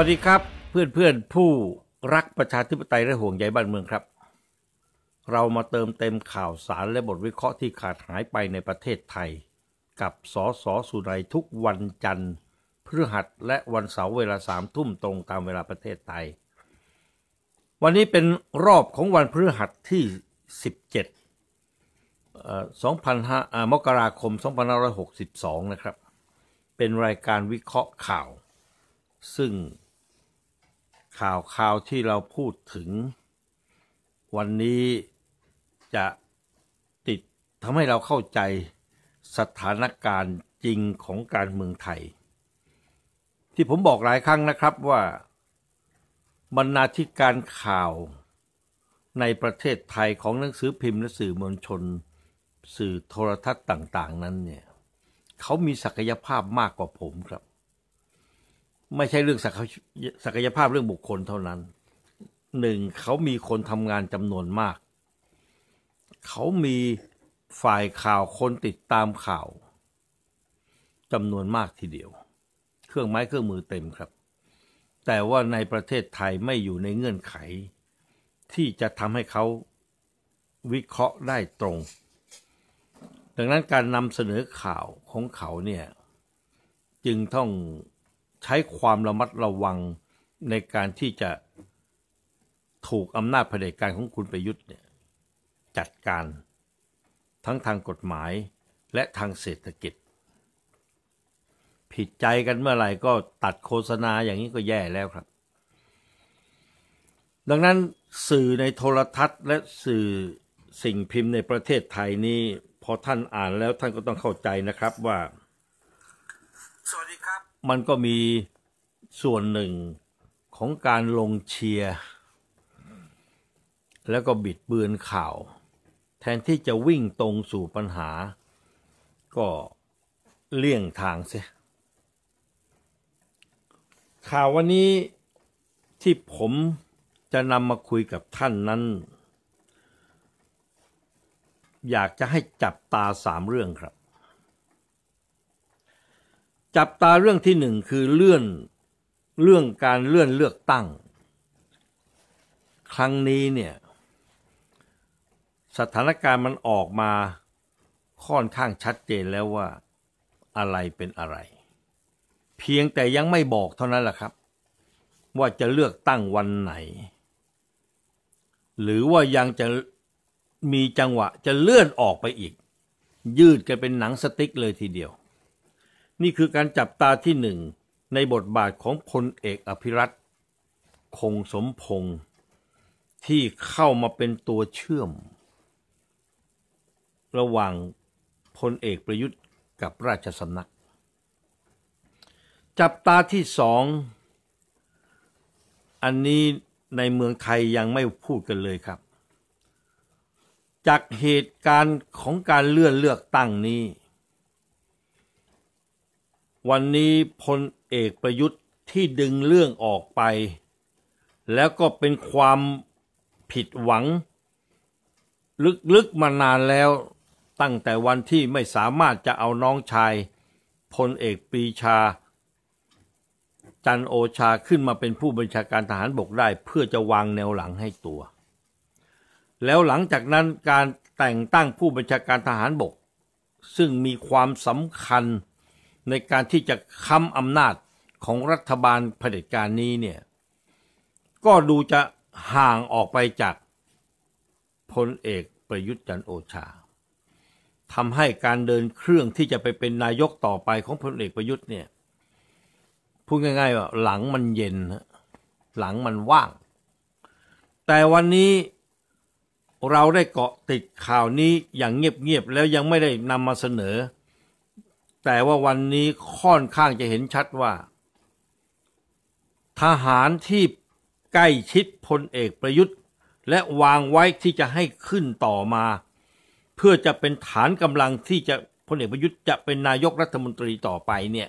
วัสดีครับ เพื่อนเพื่อนผู้รักประชาธิปไตยและห่วงใยบ้านเมืองครับ เรามาเติมเต็มข่าวสารและบทวิเคราะห์ที่ขาดหายไปในประเทศไทย กับสอสอสุนัยทุกวันจันทร์ พฤหัสและวันเสาร์เวลาสามทุ่มตรงตามเวลาประเทศไทย วันนี้เป็นรอบของวันพฤหัสที่ 17 2005มกราคม2562 นะครับ เป็นรายการวิเคราะห์ข่าว ซึ่งข่าวข่าวที่เราพูดถึงวันนี้จะติดทำให้เราเข้าใจสถานการณ์จริงของการเมืองไทย ที่ผมบอกหลายครั้งนะครับว่าบรรณาธิการข่าวในประเทศไทยของหนังสือพิมพ์ และสื่อมวลชน สื่อโทรทัศน์ต่างๆ นั้นเนี่ยเขามีศักยภาพมากกว่าผมครับไม่ใช่เรื่องศักยภาพเรื่องบุคคลเท่านั้นหนึ่งเขามีคนทำงานจำนวนมาก เขามีฝ่ายข่าวคนติดตามข่าวจำนวนมากทีเดียว เครื่องไม้เครื่องมือเต็มครับ แต่ว่าในประเทศไทยไม่อยู่ในเงื่อนไข ที่จะทำให้เขาวิเคราะห์ได้ตรง ดังนั้นการนำเสนอข่าวของเขาเนี่ย จึงต้องใช้ความระมัดระวังในการที่จะถูกอำนาจเผด็จการของคุณประยุทธ์เนี่ย จัดการทั้งทางกฎหมายและทางเศรษฐกิจ ผิดใจกันเมื่อไหร่ก็ตัดโฆษณาอย่างนี้ก็แย่แล้วครับ ดังนั้นสื่อในโทรทัศน์และสื่อสิ่งพิมพ์ในประเทศไทยนี้ พอท่านอ่านแล้วท่านก็ต้องเข้าใจนะครับว่า สวัสดีครับมันก็มีส่วนหนึ่งของการลงเชียร์แล้วก็บิดเบือนข่าว แทนที่จะวิ่งตรงสู่ปัญหา ก็เลี่ยงทางเสียข่าววันนี้ที่ผมจะนำมาคุยกับท่านนั้น อยากจะให้จับตาสามเรื่องครับจับตาเรื่องที่หนึ่งคือเลื่อนเรื่องการเลื่อนเลือกตั้ง ครั้งนี้เนี่ยสถานการณ์มันออกมาค่อนข้างชัดเจนแล้วว่าอะไรเป็นอะไร เพียงแต่ยังไม่บอกเท่านั้นแหละครับ ว่าจะเลือกตั้งวันไหน หรือว่ายังจะมีจังหวะจะเลื่อนออกไปอีก ยืดกันเป็นหนังสติ๊กเลยทีเดียวนี่คือการจับตาที่หนึ่งในบทบาทของพลเอกอภิรัตคงสมพงศ์ที่เข้ามาเป็นตัวเชื่อม ระหว่างพลเอกประยุทธ์กับราชสำนัก จับตาที่สอง อันนี้ในเมืองไทยยังไม่พูดกันเลยครับ จากเหตุการณ์ของการเลื่อนเลือกตั้งนี้วันนี้พลเอกประยุทธ์ที่ดึงเรื่องออกไป แล้วก็เป็นความผิดหวังลึกๆมานานแล้วตั้งแต่วันที่ไม่สามารถจะเอาน้องชาย พลเอกปีชา จันโอชาขึ้นมาเป็นผู้บัญชาการทหารบกได้เพื่อจะวางแนวหลังให้ตัว แล้วหลังจากนั้นการแต่งตั้งผู้บัญชาการทหารบก ซึ่งมีความสำคัญในการที่จะค้ำอำนาจของรัฐบาลเผด็จการนี้เนี่ย ก็ดูจะห่างออกไปจากพลเอกประยุทธ์จันโอชาทำให้การเดินเครื่องที่จะไปเป็นนายกต่อไปของพลเอกประยุทธ์เนี่ย พูดง่ายๆว่าหลังมันเย็น หลังมันว่าง แต่วันนี้เราได้เกาะติดข่าวนี้อย่างเงียบๆแล้วยังไม่ได้นำมาเสนอแต่ว่าวันนี้ค่อนข้างจะเห็นชัดว่า ทหารที่ใกล้ชิดพลเอกประยุทธ์ และวางไว้ที่จะให้ขึ้นต่อมา เพื่อจะเป็นฐานกำลังที่จะพลเอกประยุทธ์จะเป็นนายกรัฐมนตรีต่อไปเนี่ย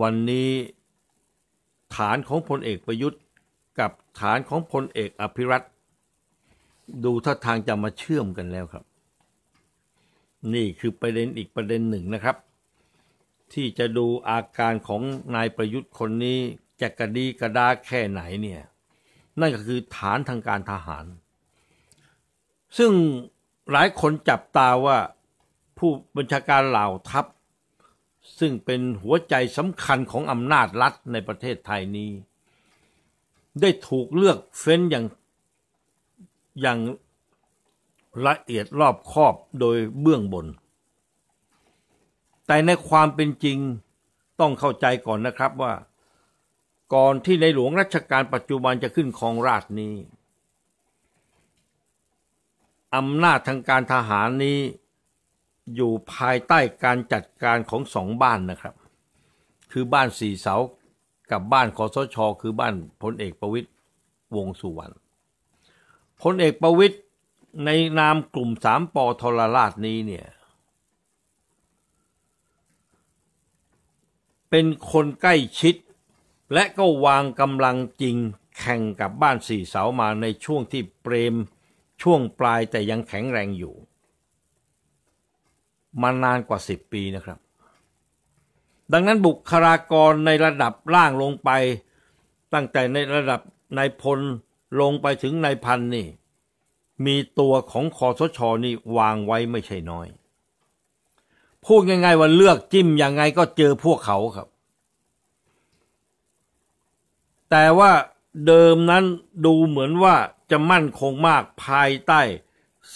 วันนี้ฐานของพลเอกประยุทธ์กับฐานของพลเอกอภิรัตดูท่าทางจะมาเชื่อมกันแล้วครับนี่คือประเด็นอีกประเด็นหนึ่งนะครับ ที่จะดูอาการของนายประยุทธ์คนนี้จะกระดีกระดาแค่ไหนเนี่ย นั่นก็คือฐานทางการทหาร ซึ่งหลายคนจับตาว่าผู้บัญชาการเหล่าทัพ ซึ่งเป็นหัวใจสำคัญของอำนาจรัฐในประเทศไทยนี้ ได้ถูกเลือกเฟ้นอย่างอย่างละเอียดรอบคอบโดยเบื้องบน แต่ในความเป็นจริงต้องเข้าใจก่อนนะครับว่าก่อนที่ในหลวงรัชกาลปัจจุบันจะขึ้นครองราชนี้อำนาจทางการทหารนี้อยู่ภายใต้การจัดการของสองบ้านนะครับ คือบ้านสี่เสากับบ้านคอสช คือบ้านพลเอกประวิตยวงสุวรรณพลเอกประวิตยในนามกลุ่มสามปอทรราชนี้เนี่ย เป็นคนใกล้ชิด และก็วางกำลังจริงแข่งกับบ้านสี่เสามาในช่วงที่เปรมช่วงปลายแต่ยังแข็งแรงอยู่ มานานกว่าสิบปีนะครับ ดังนั้นบุคลากรในระดับล่างลงไป ตั้งแต่ในระดับนายพลลงไปถึงนายพันนี่มีตัวของคอสชอนี่วางไว้ไม่ใช่น้อย พูดง่ายๆว่าเลือกจิ้มยังไงก็เจอพวกเขาครับ แต่ว่าเดิมนั้นดูเหมือนว่าจะมั่นคงมากภายใต้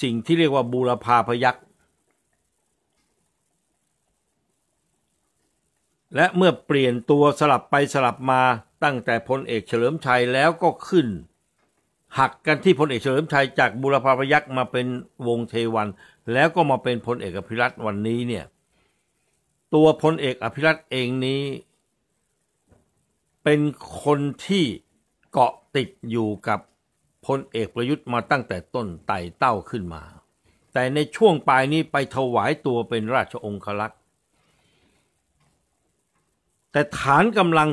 สิ่งที่เรียกว่าบูรพาพยักษ และเมื่อเปลี่ยนตัวสลับไปสลับมาตั้งแต่พลเอกเฉลิมชัยแล้วก็ขึ้นหักกันที่พลเอกเฉลิมชัยจากบุรพาพยักษ์มาเป็นวงเทวัน แล้วก็มาเป็นพลเอกอภิรัตวันนี้ เนี่ย ตัวพลเอกอภิรัตเองนี้เป็นคนที่เกาะติดอยู่กับพลเอกประยุทธ์มาตั้งแต่ต้นไต่เต้าขึ้นมา แต่ในช่วงปลายนี้ไปถวายตัวเป็นราชองครักษ์แต่ฐานกำลัง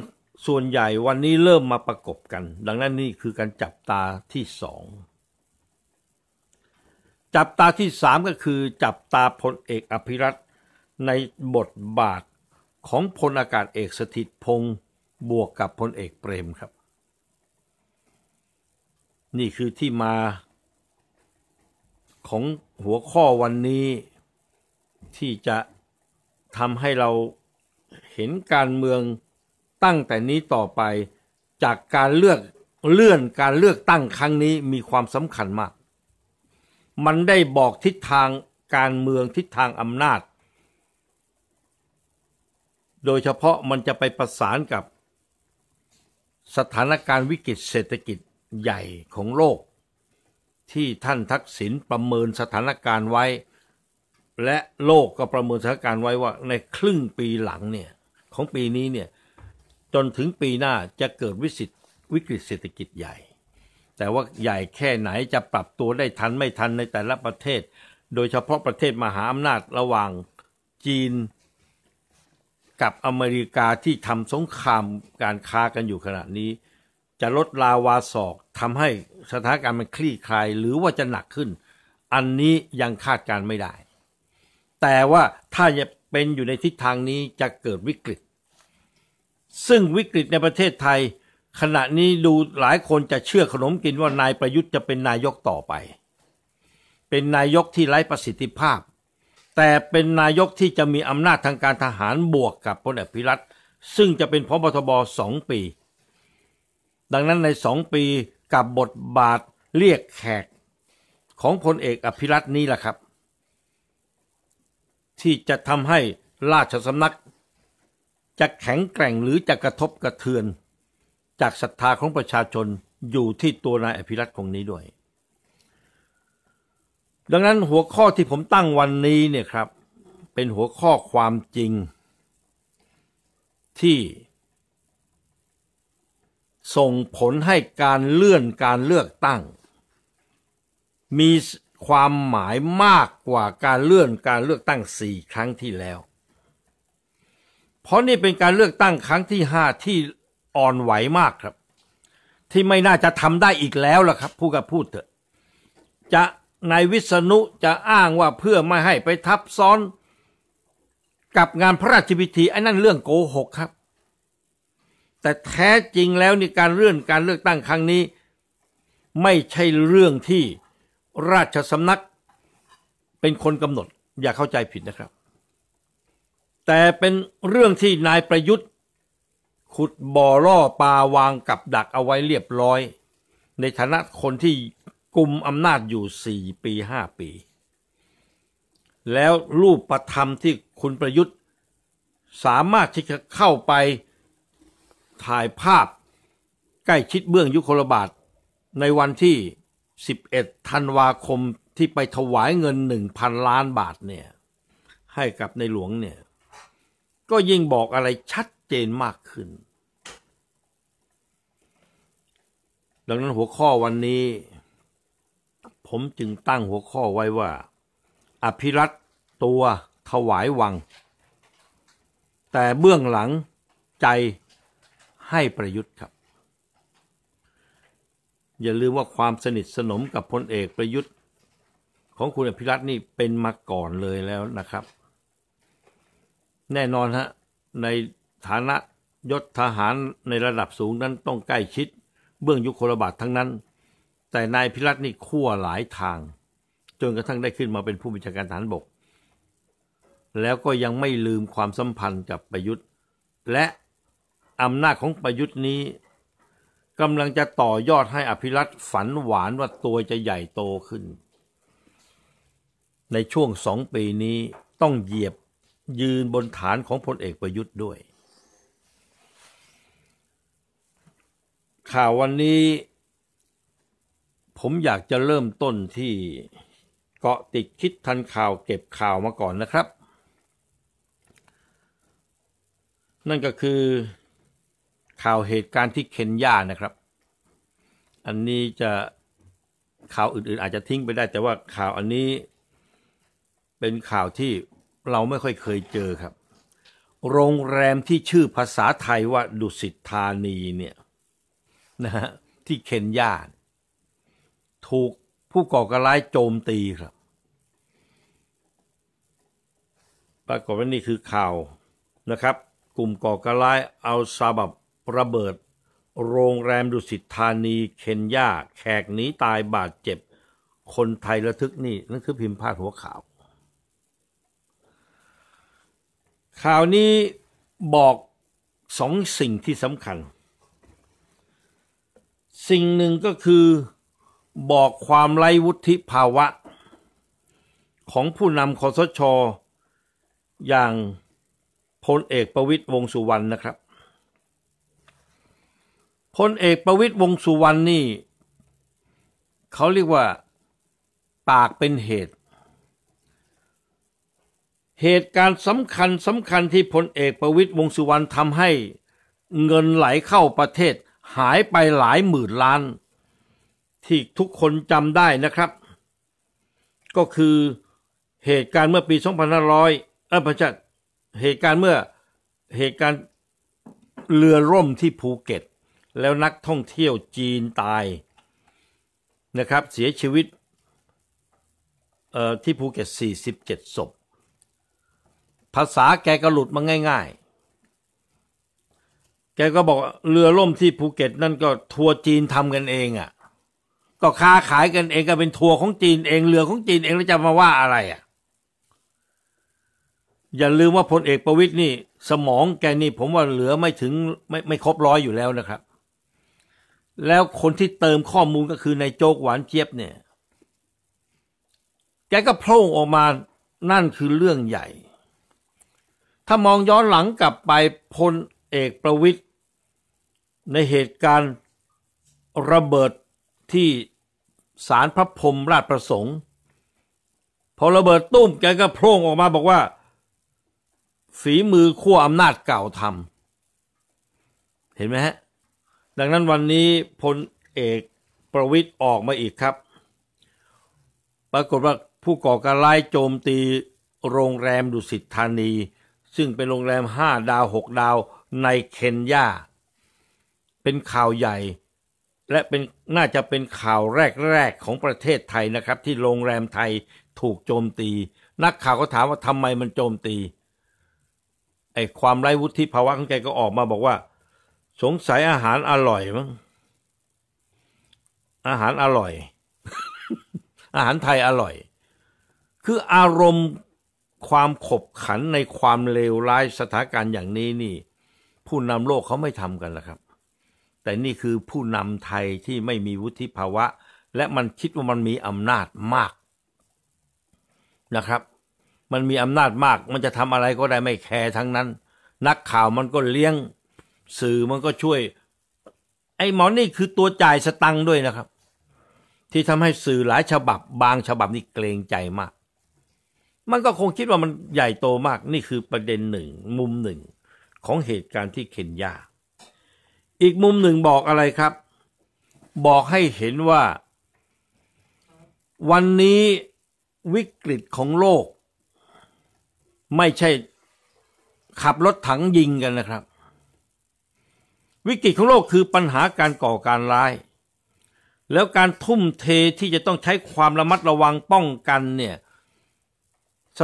ส่วนใหญ่วันนี้เริ่มมาประกบกัน ดังนั้นนี่คือการจับตาที่สอง จับตาที่สามก็คือจับตาพลเอกอภิรัตในบทบาทของพลอากาศเอกสถิตพงศ์บวกกับพลเอกเปรมครับ นี่คือที่มาของหัวข้อวันนี้ที่จะทำให้เราเห็นการเมืองตั้งแต่นี้ต่อไปจากการเลือกเลื่อนการเลือกตั้งครั้งนี้มีความสำคัญมาก มันได้บอกทิศทางการเมืองทิศทางอำนาจ โดยเฉพาะมันจะไปประสานกับสถานการณ์วิกฤตเศรษฐกิจใหญ่ของโลก ที่ท่านทักษิณประเมินสถานการณ์ไว้ และโลกก็ประเมินสถานการณ์ ไว้ว่าในครึ่งปีหลังเนี่ยของปีนี้เนี่ยจนถึงปีหน้าจะเกิดวิกฤตวิกฤตเศรษฐกิจใหญ่ แต่ว่าใหญ่แค่ไหนจะปรับตัวได้ทันไม่ทันในแต่ละประเทศ โดยเฉพาะประเทศมหาอำนาจ ระหว่างจีน กับอเมริกาที่ทำสงครามการค้ากันอยู่ขณะนี้ จะลดลาวาศอกทำให้สถานการณ์มันคลี่คลายหรือว่าจะหนักขึ้น อันนี้ยังคาดการไม่ได้ แต่ว่าถ้าจะเป็นอยู่ในทิศทางนี้จะเกิดวิกฤตซึ่งวิกฤตในประเทศไทย ขณะนี้ดูหลายคนจะเชื่อขนมกินว่านายประยุทธ์จะเป็นนายกต่อไป เป็นนายกที่ไร้ประสิทธิภาพ แต่เป็นนายกที่จะมีอำนาจทางการทหารบวกกับพลเอกพิรัตซึ่งจะเป็นพบทบสองปี ดังนั้นในสองปีกับบทบาทเรียกแขกของพลเอกอภิรัตนี้แหละครับ ที่จะทำให้ราชสำนักจะแข็งแกร่งหรือจะกระทบกระเทือน จากศรัทธาของประชาชนอยู่ที่ตัวนายอภิรัตคงนี้ด้วย ดังนั้นหัวข้อที่ผมตั้งวันนี้เนี่ยครับเป็นหัวข้อความจริง ที่ส่งผลให้การเลื่อนการเลือกตั้ง มีความหมายมากกว่าการเลื่อนการเลือกตั้งสี่ครั้งที่แล้วเพราะนี่เป็นการเลือกตั้งครั้งที่ห้าที่อ่อนไหวมากครับ ที่ไม่น่าจะทำได้อีกแล้วล่ะครับผู้กับพูดเถอะ จะนายวิษณุจะอ้างว่าเพื่อไม่ให้ไปทับซ้อน กับงานพระราชพิธีไอ้นั่นเรื่องโกหกครับ แต่แท้จริงแล้วในการเลื่อนการเลือกตั้งครั้งนี้ ไม่ใช่เรื่องที่ราชสำนักเป็นคนกำหนด อย่าเข้าใจผิดนะครับแต่เป็นเรื่องที่นายประยุทธ์ ขุดบ่อล่อปลาวางกับดักเอาไว้เรียบร้อย ในฐานะคนที่กุมอำนาจอยู่สี่ปีห้าปี แล้วรูปประธรรมที่คุณประยุทธ์ สามารถที่จะเข้าไปถ่ายภาพใกล้ชิดเบื้องยุคลบาทในวันที่ 11ธันวาคมที่ไปถวายเงิน 1,000 ล้านบาทเนี่ยให้กับในหลวงเนี่ยก็ยิ่งบอกอะไรชัดเจนมากขึ้น ดังนั้นหัวข้อวันนี้ผมจึงตั้งหัวข้อไว้ว่า อภิรัตตัวถวายวัง แต่เบื้องหลังใจให้ประยุทธ์ครับ อย่าลืมว่าความสนิทสนมกับพลเอกประยุทธ์ของคุณอภิรัตนี่เป็นมาก่อนเลยแล้วนะครับแน่นอนฮะในฐานะยศทหารในระดับสูงนั้นต้องใกล้ชิด เบื้องยุคโคลบาททั้งนั้น แต่นายพิรัตนี่ขั้วหลายทาง จนกระทั่งได้ขึ้นมาเป็นผู้บัญชาการฐานบก แล้วก็ยังไม่ลืมความสัมพันธ์กับประยุทธ์ และอำนาจของประยุทธ์นี้กำลังจะต่อยอดให้อภิรัตฝันหวานว่าตัวจะใหญ่โตขึ้น ในช่วงสองปีนี้ต้องเหยียบยืนบนฐานของพลเอกประยุทธ์ด้วย ข่าววันนี้ผมอยากจะเริ่มต้นที่เกาะติดคิดทันข่าวเก็บข่าวมาก่อนนะครับ นั่นก็คือข่าวเหตุการณ์ที่เคนยานะครับ อันนี้จะข่าวอื่นๆอาจจะทิ้งไปได้แต่ว่าข่าวอันนี้เป็นข่าวที่เราไม่ค่อยเคยเจอครับ โรงแรมที่ชื่อภาษาไทยว่า ดุสิตธานี เนี่ยนะฮะที่ เคนยา ถูก ผู้ก่อการร้ายโจมตีครับ ปรากฏว่านี่คือข่าวนะครับ กลุ่มก่อการร้ายเอาซาบับระเบิด โรงแรมดุสิตธานีเคนยาแขกหนีตายบาดเจ็บ คนไทยระทึกนี่ นั่นคือพิมพ์พาดหัวข่าวข่าวนี้บอกสองสิ่งที่สำคัญ สิ่งหนึ่งก็คือบอกความไร้วุฒิภาวะของผู้นำคอสชออย่างพลเอกประวิตรวงสุวรรณนะครับ พลเอกประวิตรวงสุวรรณนี่เขาเรียกว่าปากเป็นเหตุเหตุการณ์สำคัญสำคัญที่พลเอกประวิตยวงสุวรรณทำให้เงินไหลเข้าประเทศหายไปหลายหมื่นล้านที่ทุกคนจำได้นะครับ ก็คือเหตุการณ์เมื่อปี 2500เออพระเจ้าเหตุการณ์เมื่อเหตุการณ์เรือร่มที่ภูเก็ต แล้วนักท่องเที่ยวจีนตายนะครับเสียชีวิตที่ภูเก็ต47ศพภาษาแกก็หลุดมาง่าย ๆ แกก็บอกเรือล่มที่ภูเก็ตนั่นก็ทัวร์จีนทำกันเองอะ่ะ ก็ค้าขายกันเองก็เป็นทัวร์ของจีนเองเรือของจีนเองแล้วจะมาว่าอะไรอะ่ะ อย่าลืมว่าพลเอกประวิตยนี่ สมอง แกนี่ผมว่าเหลือไม่ถึงไม่ไม่ครบร้อยอยู่แล้วนะครับ แล้วคนที่เติมข้อมูลก็คือนายโจกหวานเจี๊ยบเนี่ย แกก็โผล่ออกมานั่นคือเรื่องใหญ่ถ้ามองย้อนหลังกลับไปพลเอกประวิทย์ในเหตุการณ์ระเบิดที่สารพระพรมราชประสงค์ พอระเบิดตุ้มแกก็โพ่งออกมาบอกว่า ฝีมือขั้วอำนาจเก่าทำเห็นไหมฮะดังนั้นวันนี้พลเอกประวิทย์ออกมาอีกครับ ปรากฏว่าผู้ก่อการร้ายโจมตีโรงแรมดุสิตธานีซึ่งเป็นโรงแรม 5 ดาว 6ดาวในเคนยาเป็นข่าวใหญ่ และเป็นน่าจะเป็นข่าวแรก ๆ ของประเทศไทยนะครับ ที่โรงแรมไทยถูกโจมตี นักข่าวก็ถามว่าทำไมมันโจมตีไอ้ความไร้วุฒิภาวะของแกก็ออกมาบอกว่า สงสัยอาหารอร่อยมั้งอาหารอร่อย อาหารไทยอร่อย คืออารมณ์ความขบขันในความเลวร้ายสถานการณ์อย่างนี้นี่ ผู้นำโลกเขาไม่ทำกันละครับ แต่นี่คือผู้นำไทยที่ไม่มีวุฒิภาวะ และมันคิดว่ามันมีอำนาจมากนะครับ มันมีอำนาจมาก มันจะทำอะไรก็ได้ไม่แคร์ทั้งนั้น นักข่าวมันก็เลี้ยง สื่อมันก็ช่วย ไอ้หมอนี่คือตัวจ่ายสตังค์ด้วยนะครับ ที่ทำให้สื่อหลายฉบับ บางฉบับนี่เกรงใจมากมันก็คงคิดว่ามันใหญ่โตมาก นี่คือประเด็นหนึ่ง มุมหนึ่งของเหตุการณ์ที่เคนยาอีกมุมหนึ่งบอกอะไรครับ บอกให้เห็นว่า วันนี้วิกฤตของโลก ไม่ใช่ขับรถถังยิงกันนะครับ วิกฤตของโลกคือปัญหาการก่อการร้าย แล้วการทุ่มเทที่จะต้องใช้ความระมัดระวังป้องกันเนี่ย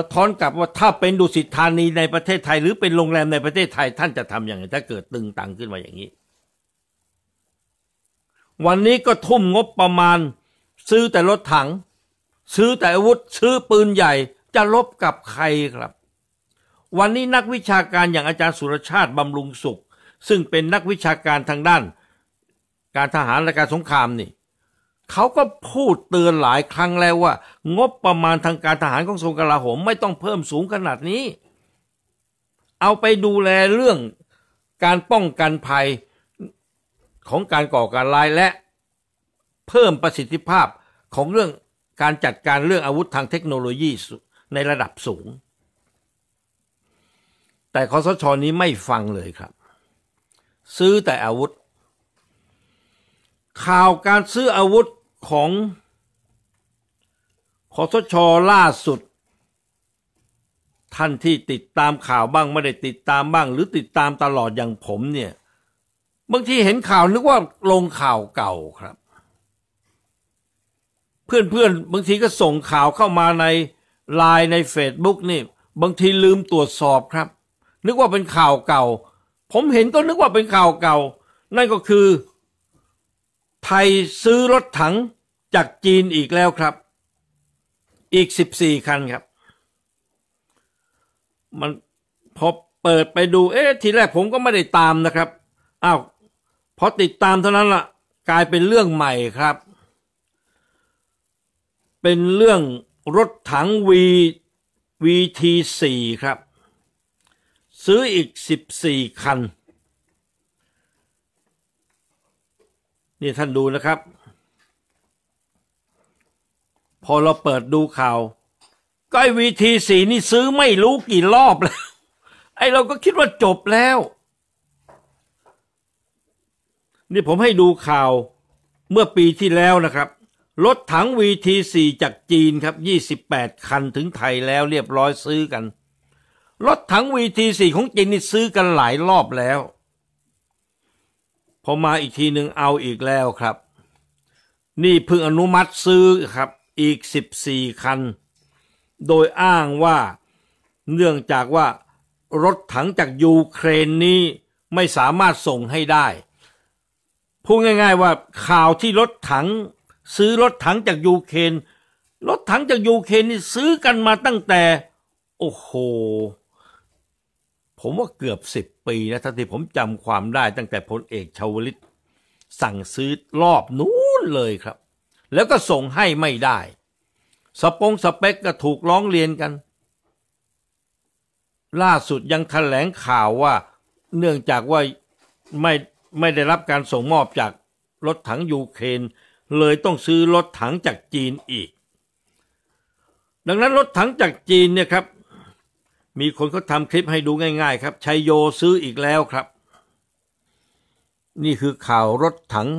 ะท้อนกลับว่าถ้าเป็นดุสิตธานีในประเทศไทย หรือเป็นโรงแรมในประเทศไทยท่านจะทำอย่างไรถ้าเกิดตึงตังขึ้นมาอย่างนี้ วันนี้ก็ทุ่มงบประมาณซื้อแต่รถถัง ซื้อแต่อาวุธซื้อปืนใหญ่ จะลบกับใครครับ วันนี้นักวิชาการอย่างอาจารย์สุรชาติบำรุงสุข ซึ่งเป็นนักวิชาการทางด้าน การทหารและการสงครามนี่เขาก็พูดเตือนหลายครั้งแล้วว่า งบประมาณทางการทหารของทรงกลาโหมไม่ต้องเพิ่มสูงขนาดนี้ เอาไปดูแลเรื่องการป้องกันภัยของการก่อการร้ายและเพิ่มประสิทธิภาพของเรื่องการจัดการเรื่องอาวุธทางเทคโนโลยีในระดับสูง แต่คอสชอนี้ไม่ฟังเลยครับ ซื้อแต่อาวุธ ข่าวการซื้ออาวุธของคอสชอล่าสุด ท่านที่ติดตามข่าวบ้าง ไม่ได้ติดตามบ้าง หรือติดตามตลอดอย่างผมเนี่ยบางทีเห็นข่าวนึกว่าลงข่าวเก่าครับ เพื่อนๆบางทีก็ส่งข่าวเข้ามาในไลน์ในเฟซบุ๊กนี่บางทีลืมตรวจสอบครับ นึกว่าเป็นข่าวเก่า ผมเห็นก็นึกว่าเป็นข่าวเก่า นั่นก็คือ ไทยซื้อรถถังจากจีนอีกแล้วครับอีก 14 คันครับ มันพอเปิดไปดู เอ๊ะทีแรกผมก็ไม่ได้ตามนะครับ อ้าว พอติดตามเท่านั้นละ่ะ กลายเป็นเรื่องใหม่ครับ เป็นเรื่องรถถัง V VT4 ครับ ซื้ออีก 14 คัน นี่ท่านดูนะครับพอเราเปิดดูข่าวก็ไอ้วีทีสีนี่ซื้อไม่รู้กี่รอบแล้ว ไอ้เราก็คิดว่าจบแล้ว นี่ผมให้ดูข่าว เมื่อปีที่แล้วนะครับรถถัง v t ีจากจีนครับ 28 คันถึงไทยแล้ว เรียบร้อยซื้อกันรถถัง v t ีของจีนนี่ซื้อกันหลายรอบแล้วพอมาอีกทีหนึ่งเอาอีกแล้วครับ นี่เพิ่งอนุมัติซื้อครับอีก 14คัน โดยอ้างว่าเนื่องจากว่ารถถังจากยูเครนนี้ไม่สามารถส่งให้ได้ พูดง่าย ๆว่าข่าวที่รถถังซื้อรถถังจากยูเครนรถถังจากยูเครนนี่ซื้อกันมาตั้งแต่ โอ้โห ผมว่าเกือบสิบปีนะท่านที่ผมจำความได้ ตั้งแต่พลเอกชาวลิต สั่งซื้อรอบนู้นเลยครับแล้วก็ส่งให้ไม่ได้ สปงสเปกก็ถูกร้องเรียนกัน ล่าสุดยังถแถลงข่าวว่า เนื่องจากว่าไม่ไม่ได้รับการส่งมอบจากรถถังยูเครน เลยต้องซื้อรถถังจากจีนอีก ดังนั้นรถถังจากจีนเนี่ยครับ มีคนเขาทำคลิปให้ดูง่าย ๆครับ ชัยโยซื้ออีกแล้วครับ นี่คือข่าวรถถัง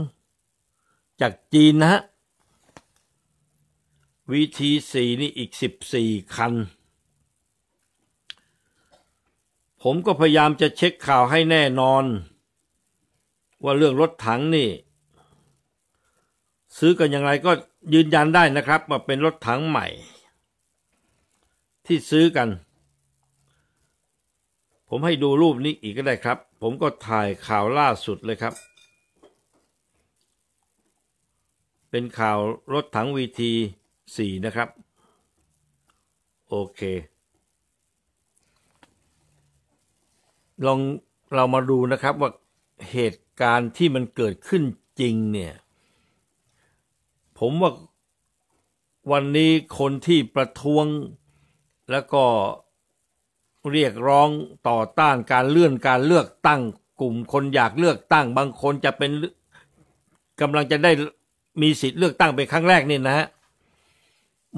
จากจีนนะฮะวีทีสี่นี่อีกสิบสี่คัน ผมก็พยายามจะเช็คข่าวให้แน่นอน ว่าเรื่องรถถังนี่ ซื้อกันอย่างไรก็ยืนยันได้นะครับ ว่าเป็นรถถังใหม่ ที่ซื้อกัน ผมให้ดูรูปนี้อีกก็ได้ครับ ผมก็ถ่ายข่าวล่าสุดเลยครับ เป็นข่าวรถถังวีทีสี่นะครับโอเคลอง เรามาดูนะครับว่าเหตุการณ์ที่มันเกิดขึ้นจริงเนี่ย ผมว่าวันนี้คนที่ประท้วงแล้วก็เรียกร้องต่อต้านการเลื่อนการเลือกตั้งกลุ่มคนอยากเลือกตั้งบางคนจะเป็นกำลังจะได้มีสิทธิ์เลือกตั้งเป็นครั้งแรกนี่นะฮะ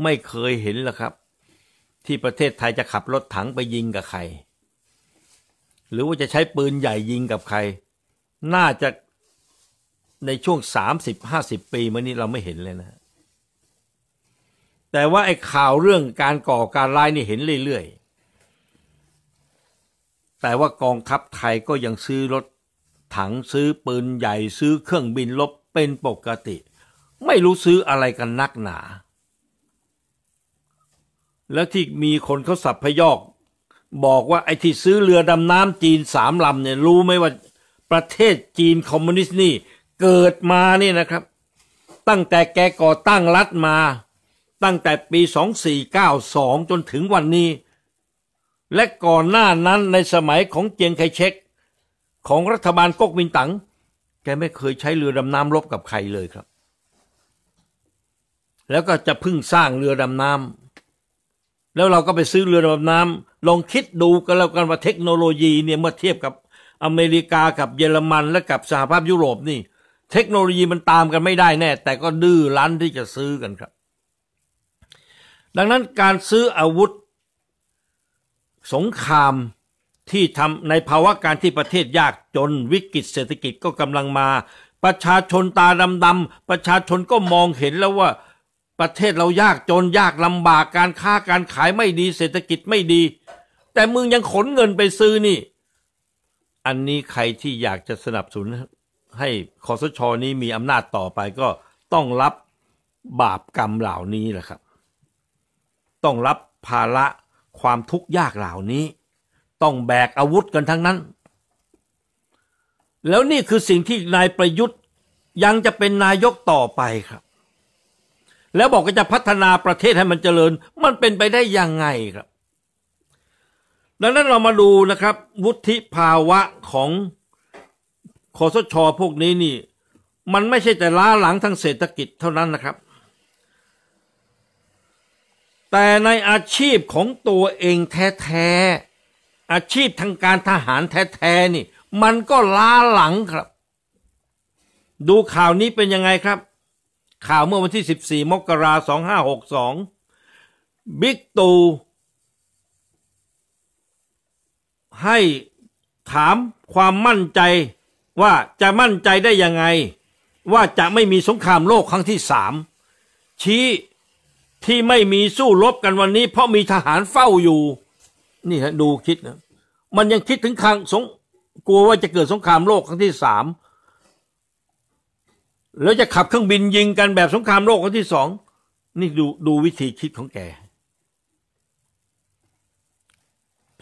ไม่เคยเห็นหรอกครับ ที่ประเทศไทยจะขับรถถังไปยิงกับใคร หรือว่าจะใช้ปืนใหญ่ยิงกับใคร น่าจะในช่วงสามสิบห้าสิบปีมานี้เราไม่เห็นเลยนะ แต่ว่าไอ้ข่าวเรื่องการก่อการร้ายนี่เห็นเรื่อยๆแต่ว่ากองทัพไทยก็ยังซื้อรถถังซื้อปืนใหญ่ซื้อเครื่องบินลบเป็นปกติ ไม่รู้ซื้ออะไรกันนักหนาแล้วที่มีคนเขาสับพยอกบอกว่าไอ้ที่ซื้อเรือดำน้ำจีนสามลำเนี่ย รู้ไหมว่าประเทศจีนคอมมิวนิสต์นี่ เกิดมานี่นะครับ ตั้งแต่แกก่อตั้งรัฐมา ตั้งแต่ปี 2492 จนถึงวันนี้ และก่อนหน้านั้นในสมัยของเจียงไคเชกของรัฐบาลก๊กมินตั๋งแกไม่เคยใช้เรือดำน้ำรบกับใครเลยครับ แล้วก็จะพึ่งสร้างเรือดำน้ำแล้วเราก็ไปซื้อเรือดำน้ำลองคิดดูกันแล้วกันว่าเทคโนโลยีเนี่ย เมื่อเทียบกับอเมริกากับเยอรมัน และกับสหภาพยุโรปนี่ เทคโนโลยีมันตามกันไม่ได้แน่ แต่ก็ดื้อรั้นที่จะซื้อกันครับ ดังนั้นการซื้ออาวุธสงครามที่ทำในภาวะการที่ประเทศยากจนวิกฤต เศรษฐกิจก็กำลังมา ประชาชนตาดำๆประชาชนก็มองเห็นแล้วว่าประเทศเรายากจนยากลำบากการค้าการขายไม่ดี เศรษฐกิจไม่ดี แต่มึงยังขนเงินไปซื้อนี่ อันนี้ใครที่อยากจะสนับสนุนให้คอสชอนี้มีอำนาจต่อไปก็ต้องรับบาปกรรมเหล่านี้แหละครับ ต้องรับภาระความทุกข์ยากเหล่านี้ ต้องแบกอาวุธกันทั้งนั้น แล้วนี่คือสิ่งที่นายประยุทธ์ยังจะเป็นนายกต่อไปครับแล้วบอกก็จะพัฒนาประเทศให้มันเจริญ มันเป็นไปได้ยังไงครับ ดังนั้นเรามาดูนะครับ วุฒิภาวะของคอสชอพวกนี้นี่ มันไม่ใช่แต่ล้าหลังทางเศรษฐกิจเท่านั้นนะครับ แต่ในอาชีพของตัวเองแท้ๆอาชีพทางการทหารแท้ๆนี่ มันก็ล้าหลังครับ ดูข่าวนี้เป็นยังไงครับข่าวเมื่อวันที่ 14มกราคม2562 บิ๊กตู่ให้ถามความมั่นใจว่าจะมั่นใจได้ยังไง ว่าจะไม่มีสงครามโลกครั้งที่สามชี้ที่ไม่มีสู้รบกันวันนี้ เพราะมีทหารเฝ้าอยู่ นี่ฮะ ดูคิดนะมันยังคิดถึงครั้งสงกลัวว่าจะเกิดสงครามโลกครั้งที่สามแล้วจะขับเครื่องบินยิงกันแบบสงครามโลกครั้งที่สองนี่ดูดูวิธีคิดของแก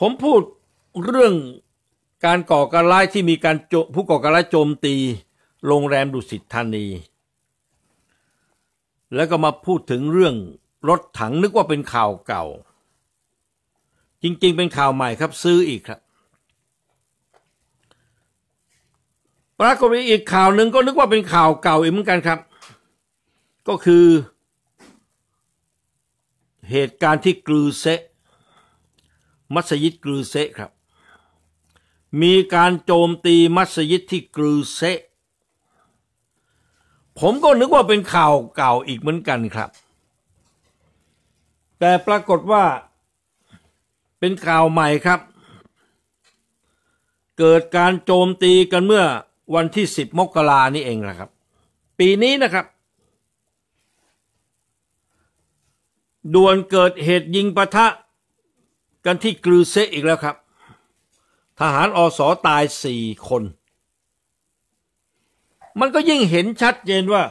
ผมพูดเรื่องการก่อการร้ายที่มีการผู้ก่อการร้ายโจมตี โรงแรมดุสิตธานี แล้วก็มาพูดถึงเรื่องรถถังนึกว่าเป็นข่าวเก่า จริงๆเป็นข่าวใหม่ครับซื้ออีกครับปรากฏอีกข่าวหนึ่งก็นึกว่าเป็นข่าวเก่าอีกเหมือนกันครับ ก็คือเหตุการณ์ที่กรูเซะมัสยิดกรูเซะครับมีการโจมตีมัสยิดที่กรูเซะผมก็นึกว่าเป็นข่าวเก่าอีกเหมือนกันครับ แต่ปรากฏว่าเป็นข่าวใหม่ครับ เกิดการโจมตีกันเมื่อวันที่สิบมกรานี่เองนะครับ ปีนี้นะครับด่วนเกิดเหตุยิงปะทะกันที่กรูเซอีกแล้วครับ ทหารอสอตายสี่คน มันก็ยิ่งเห็นชัดเจนว่า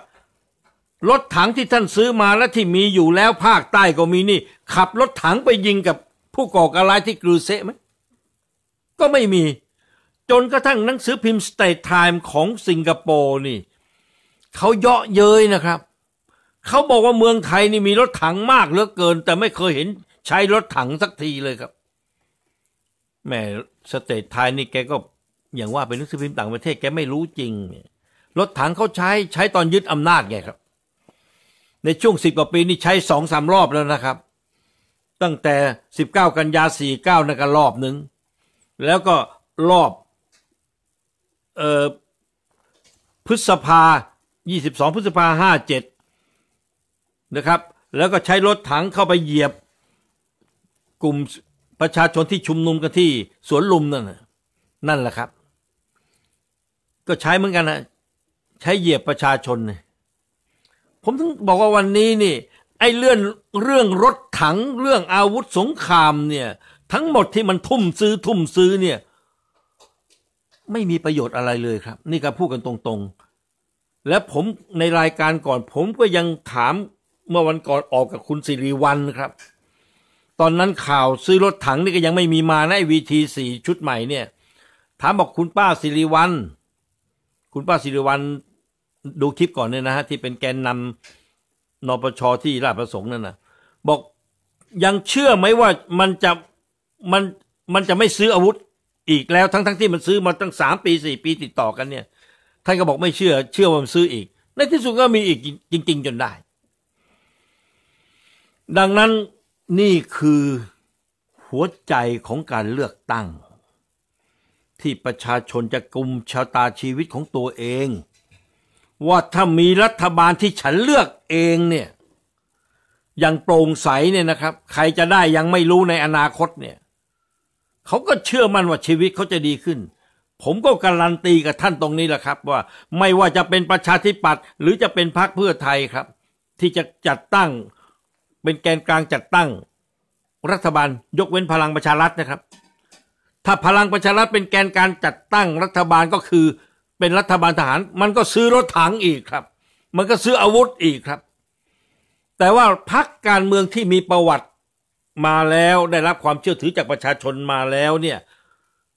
รถถังที่ท่านซื้อมาและที่มีอยู่แล้วภาคใต้ก็มีนี่ ขับรถถังไปยิงกับผู้ก่อการร้ายที่กรูเซไหมก็ไม่มีจนกระทั่งหนังสือพิมพ์ State Time ของสิงคโปร์นี่เขาเยาะเย้ยนะครับ เขาบอกว่าเมืองไทยนี่มีรถถังมากเหลือเกิน แต่ไม่เคยเห็นใช้รถถังสักทีเลยครับ แม่สเตทไทยนี่แกก็อย่างว่าเป็นหนังสือพิมพ์ต่างประเทศแกไม่รู้จริง รถถังเขาใช้ใช้ตอนยึดอำนาจไงครับ ในช่วงสิบกว่าปีนี่ใช้สองสามรอบแล้วนะครับ ตั้งแต่สิบเก้ากันยาสี่เก้านะนก็รอบหนึ่งแล้วก็รอบออพฤษภา 22 พฤษภา57 นะครับ แล้วก็ใช้รถถังเข้าไปเหยียบกลุ่มประชาชนที่ชุมนุมกันที่สวนลุมนั่นนั่นแหละครับ ก็ใช้เหมือนกันนะใช้เหยียบประชาชนนผมถึงบอกว่าวันนี้นี่ ไอ้เรื่องเรื่องรถถังเรื่องอาวุธสงครามเนี่ยทั้งหมดที่มันทุ่มซื้อทุ่มซื้อเนี่ยไม่มีประโยชน์อะไรเลยครับ นี่ก็พูดกันตรงๆ และผมในรายการก่อนผมก็ยังถามเมื่อวันก่อนออกกับคุณสิริวัลครับ ตอนนั้นข่าวซื้อรถถังนี่ก็ยังไม่มีมาในวีทีสี่ชุดใหม่เนี่ย ถามบอกคุณป้าสิริวัลคุณป้าสิริวัลดูคลิปก่อนเนี่ยนะฮะที่เป็นแกนนำนปชที่ราชประสงค์นั่นนะบอกยังเชื่อไหมว่ามันจะมันมันจะไม่ซื้ออาวุธอีกแล้วทั้งๆทที่มันซื้อมาตั้งสามปีสี่ปีติดต่อกันเนี่ยท่านก็บอกไม่เชื่อเชื่อว่ามันซื้ออีก ในที่สุดก็มีอีกจริง ๆ จนได้ ดังนั้นนี่คือหัวใจของการเลือกตั้ง ที่ประชาชนจะกลุ่มชะตาชีวิตของตัวเอง ว่าถ้ามีรัฐบาลที่ฉันเลือกเองเนี่ยอย่างโปร่งใสเนี่ยนะครับใครจะได้ยังไม่รู้ในอนาคตเนี่ยเขาก็เชื่อมั่นว่าชีวิตเขาจะดีขึ้น ผมก็การันตีกับท่านตรงนี้แหละครับ ว่าไม่ว่าจะเป็นประชาธิปัตย์หรือจะเป็นพรรคเพื่อไทยครับ ที่จะจัดตั้งเป็นแกนกลางจัดตั้งรัฐบาล ยกเว้นพลังประชารัฐนะครับ ถ้าพลังประชารัฐเป็นแกนการจัดตั้งรัฐบาลก็คือ เป็นรัฐบาลทหารมันก็ซื้อรถถังอีกครับ มันก็ซื้ออาวุธอีกครับ แต่ว่าพรรคการเมืองที่มีประวัติมาแล้วได้รับความเชื่อถือจากประชาชนมาแล้วเนี่ย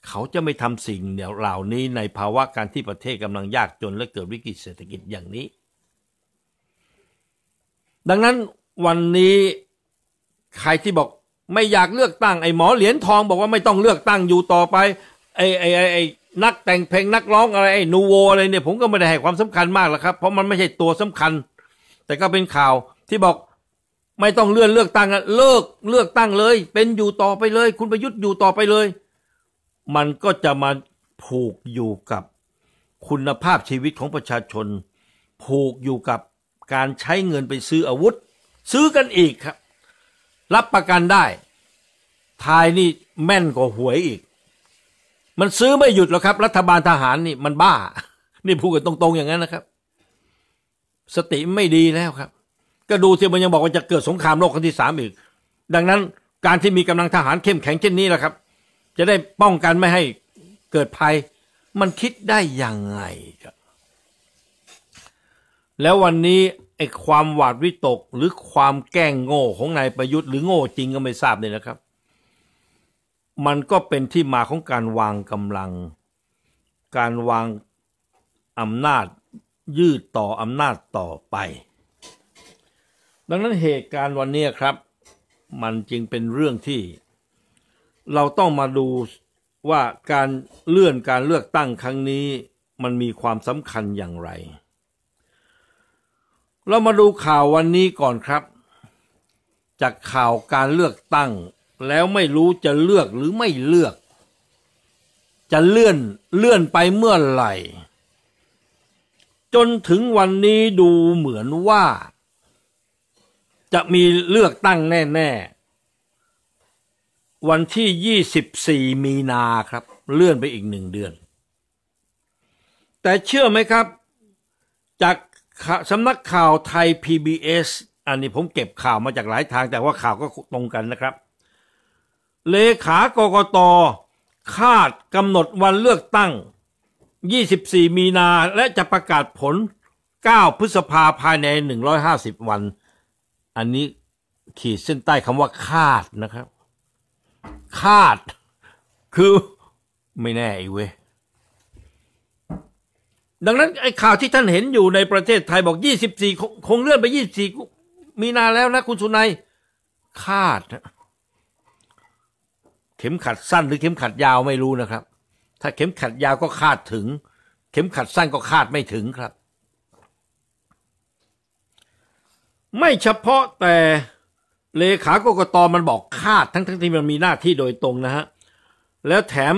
เขาจะไม่ทำสิ่งเดียวเหล่านี้ในภาวะการที่ประเทศกำลังยากจนและเกิดวิกฤตเศรษฐกิจอย่างนี้ ดังนั้นวันนี้ใครที่บอกไม่อยากเลือกตั้งไอ้หมอเหรียญทอง บอกว่าไม่ต้องเลือกตั้งอยู่ต่อไปไอ้ไอ้ไอ้นักแต่งเพลงนักร้องอะไรไอ้นูโวอะไรเนี่ยผมก็ไม่ได้ให้ความสำคัญมากหรอกครับเพราะมันไม่ใช่ตัวสำคัญ แต่ก็เป็นข่าวที่บอกไม่ต้องเลื่อนเลือกตั้งเลิกเลือกตั้งเลย เป็นอยู่ต่อไปเลย คุณประยุทธ์อยู่ต่อไปเลย มันก็จะมาผูกอยู่กับคุณภาพชีวิตของประชาชน ผูกอยู่กับการใช้เงิน ไปซื้ออาวุธซื้อกันอีกครับ รับประกันได้ทายนี่แม่นกว่าหวยอีก มันซื้อไม่หยุดหรอกครับ รัฐบาลทหารนี่ มันบ้านี่พูดกันตรงๆอย่างนั้นนะครับ สติไม่ดีแล้วครับก็ดูสิมันยังบอกว่าจะเกิดสงครามโลกครั้งที่สามอีกดังนั้นการที่มีกำลังทหารเข้มแข็งเช่นนี้แหละครับ จะได้ป้องกันไม่ให้เกิดภัย มันคิดได้ยังไงครับแล้ววันนี้ไอ้ความหวาดวิตกหรือความแกล้งโง่ของนายประยุทธ์หรือโง่จริงก็ไม่ทราบเลยนะครับ มันก็เป็นที่มาของการวางกำลัง การวางอำนาจยืดต่ออำนาจต่อไปดังนั้นเหตุการณ์วันนี้ครับ มันจึงเป็นเรื่องที่ เราต้องมาดูว่าการเลื่อนการเลือกตั้งครั้งนี้มันมีความสำคัญอย่างไร เรามาดูข่าววันนี้ก่อนครับ จากข่าวการเลือกตั้ง แล้วไม่รู้จะเลือกหรือไม่เลือก จะเลื่อนเลื่อนไปเมื่อไหร่จนถึงวันนี้ดูเหมือนว่าจะมีเลือกตั้งแน่ ๆ วันที่ 24 มีนาครับ เลื่อนไปอีกหนึ่งเดือน แต่เชื่อไหมครับ จากสำนักข่าวไทย PBS อันนี้ผมเก็บข่าวมาจากหลายทางแต่ว่าข่าวก็ตรงกันนะครับ เลขากกตคาดกำหนดวันเลือกตั้ง 24 มีนาและจะประกาศผล 9 พฤษภาภายใน 150 วันอันนี้ขีดเส้นใต้คำว่า คาดนะครับ คาด คือไม่แน่อีเว้ยดังนั้นไอ้ข่าวที่ท่านเห็นอยู่ในประเทศไทยบอก 24คคงเลื่อนไป 24 มีนาแล้วนะ คุณสุนัยคาด เข็มขัดสั้นหรือเข็มขัดยาวไม่รู้นะครับ ถ้าเข็มขัดยาวก็คาดถึง เข็มขัดสั้นก็คาดไม่ถึงครับไม่เฉพาะแต่เลขากกตมันบอกคาดทั้งทั้งที่มันมีหน้าที่โดยตรงนะฮะแล้วแถม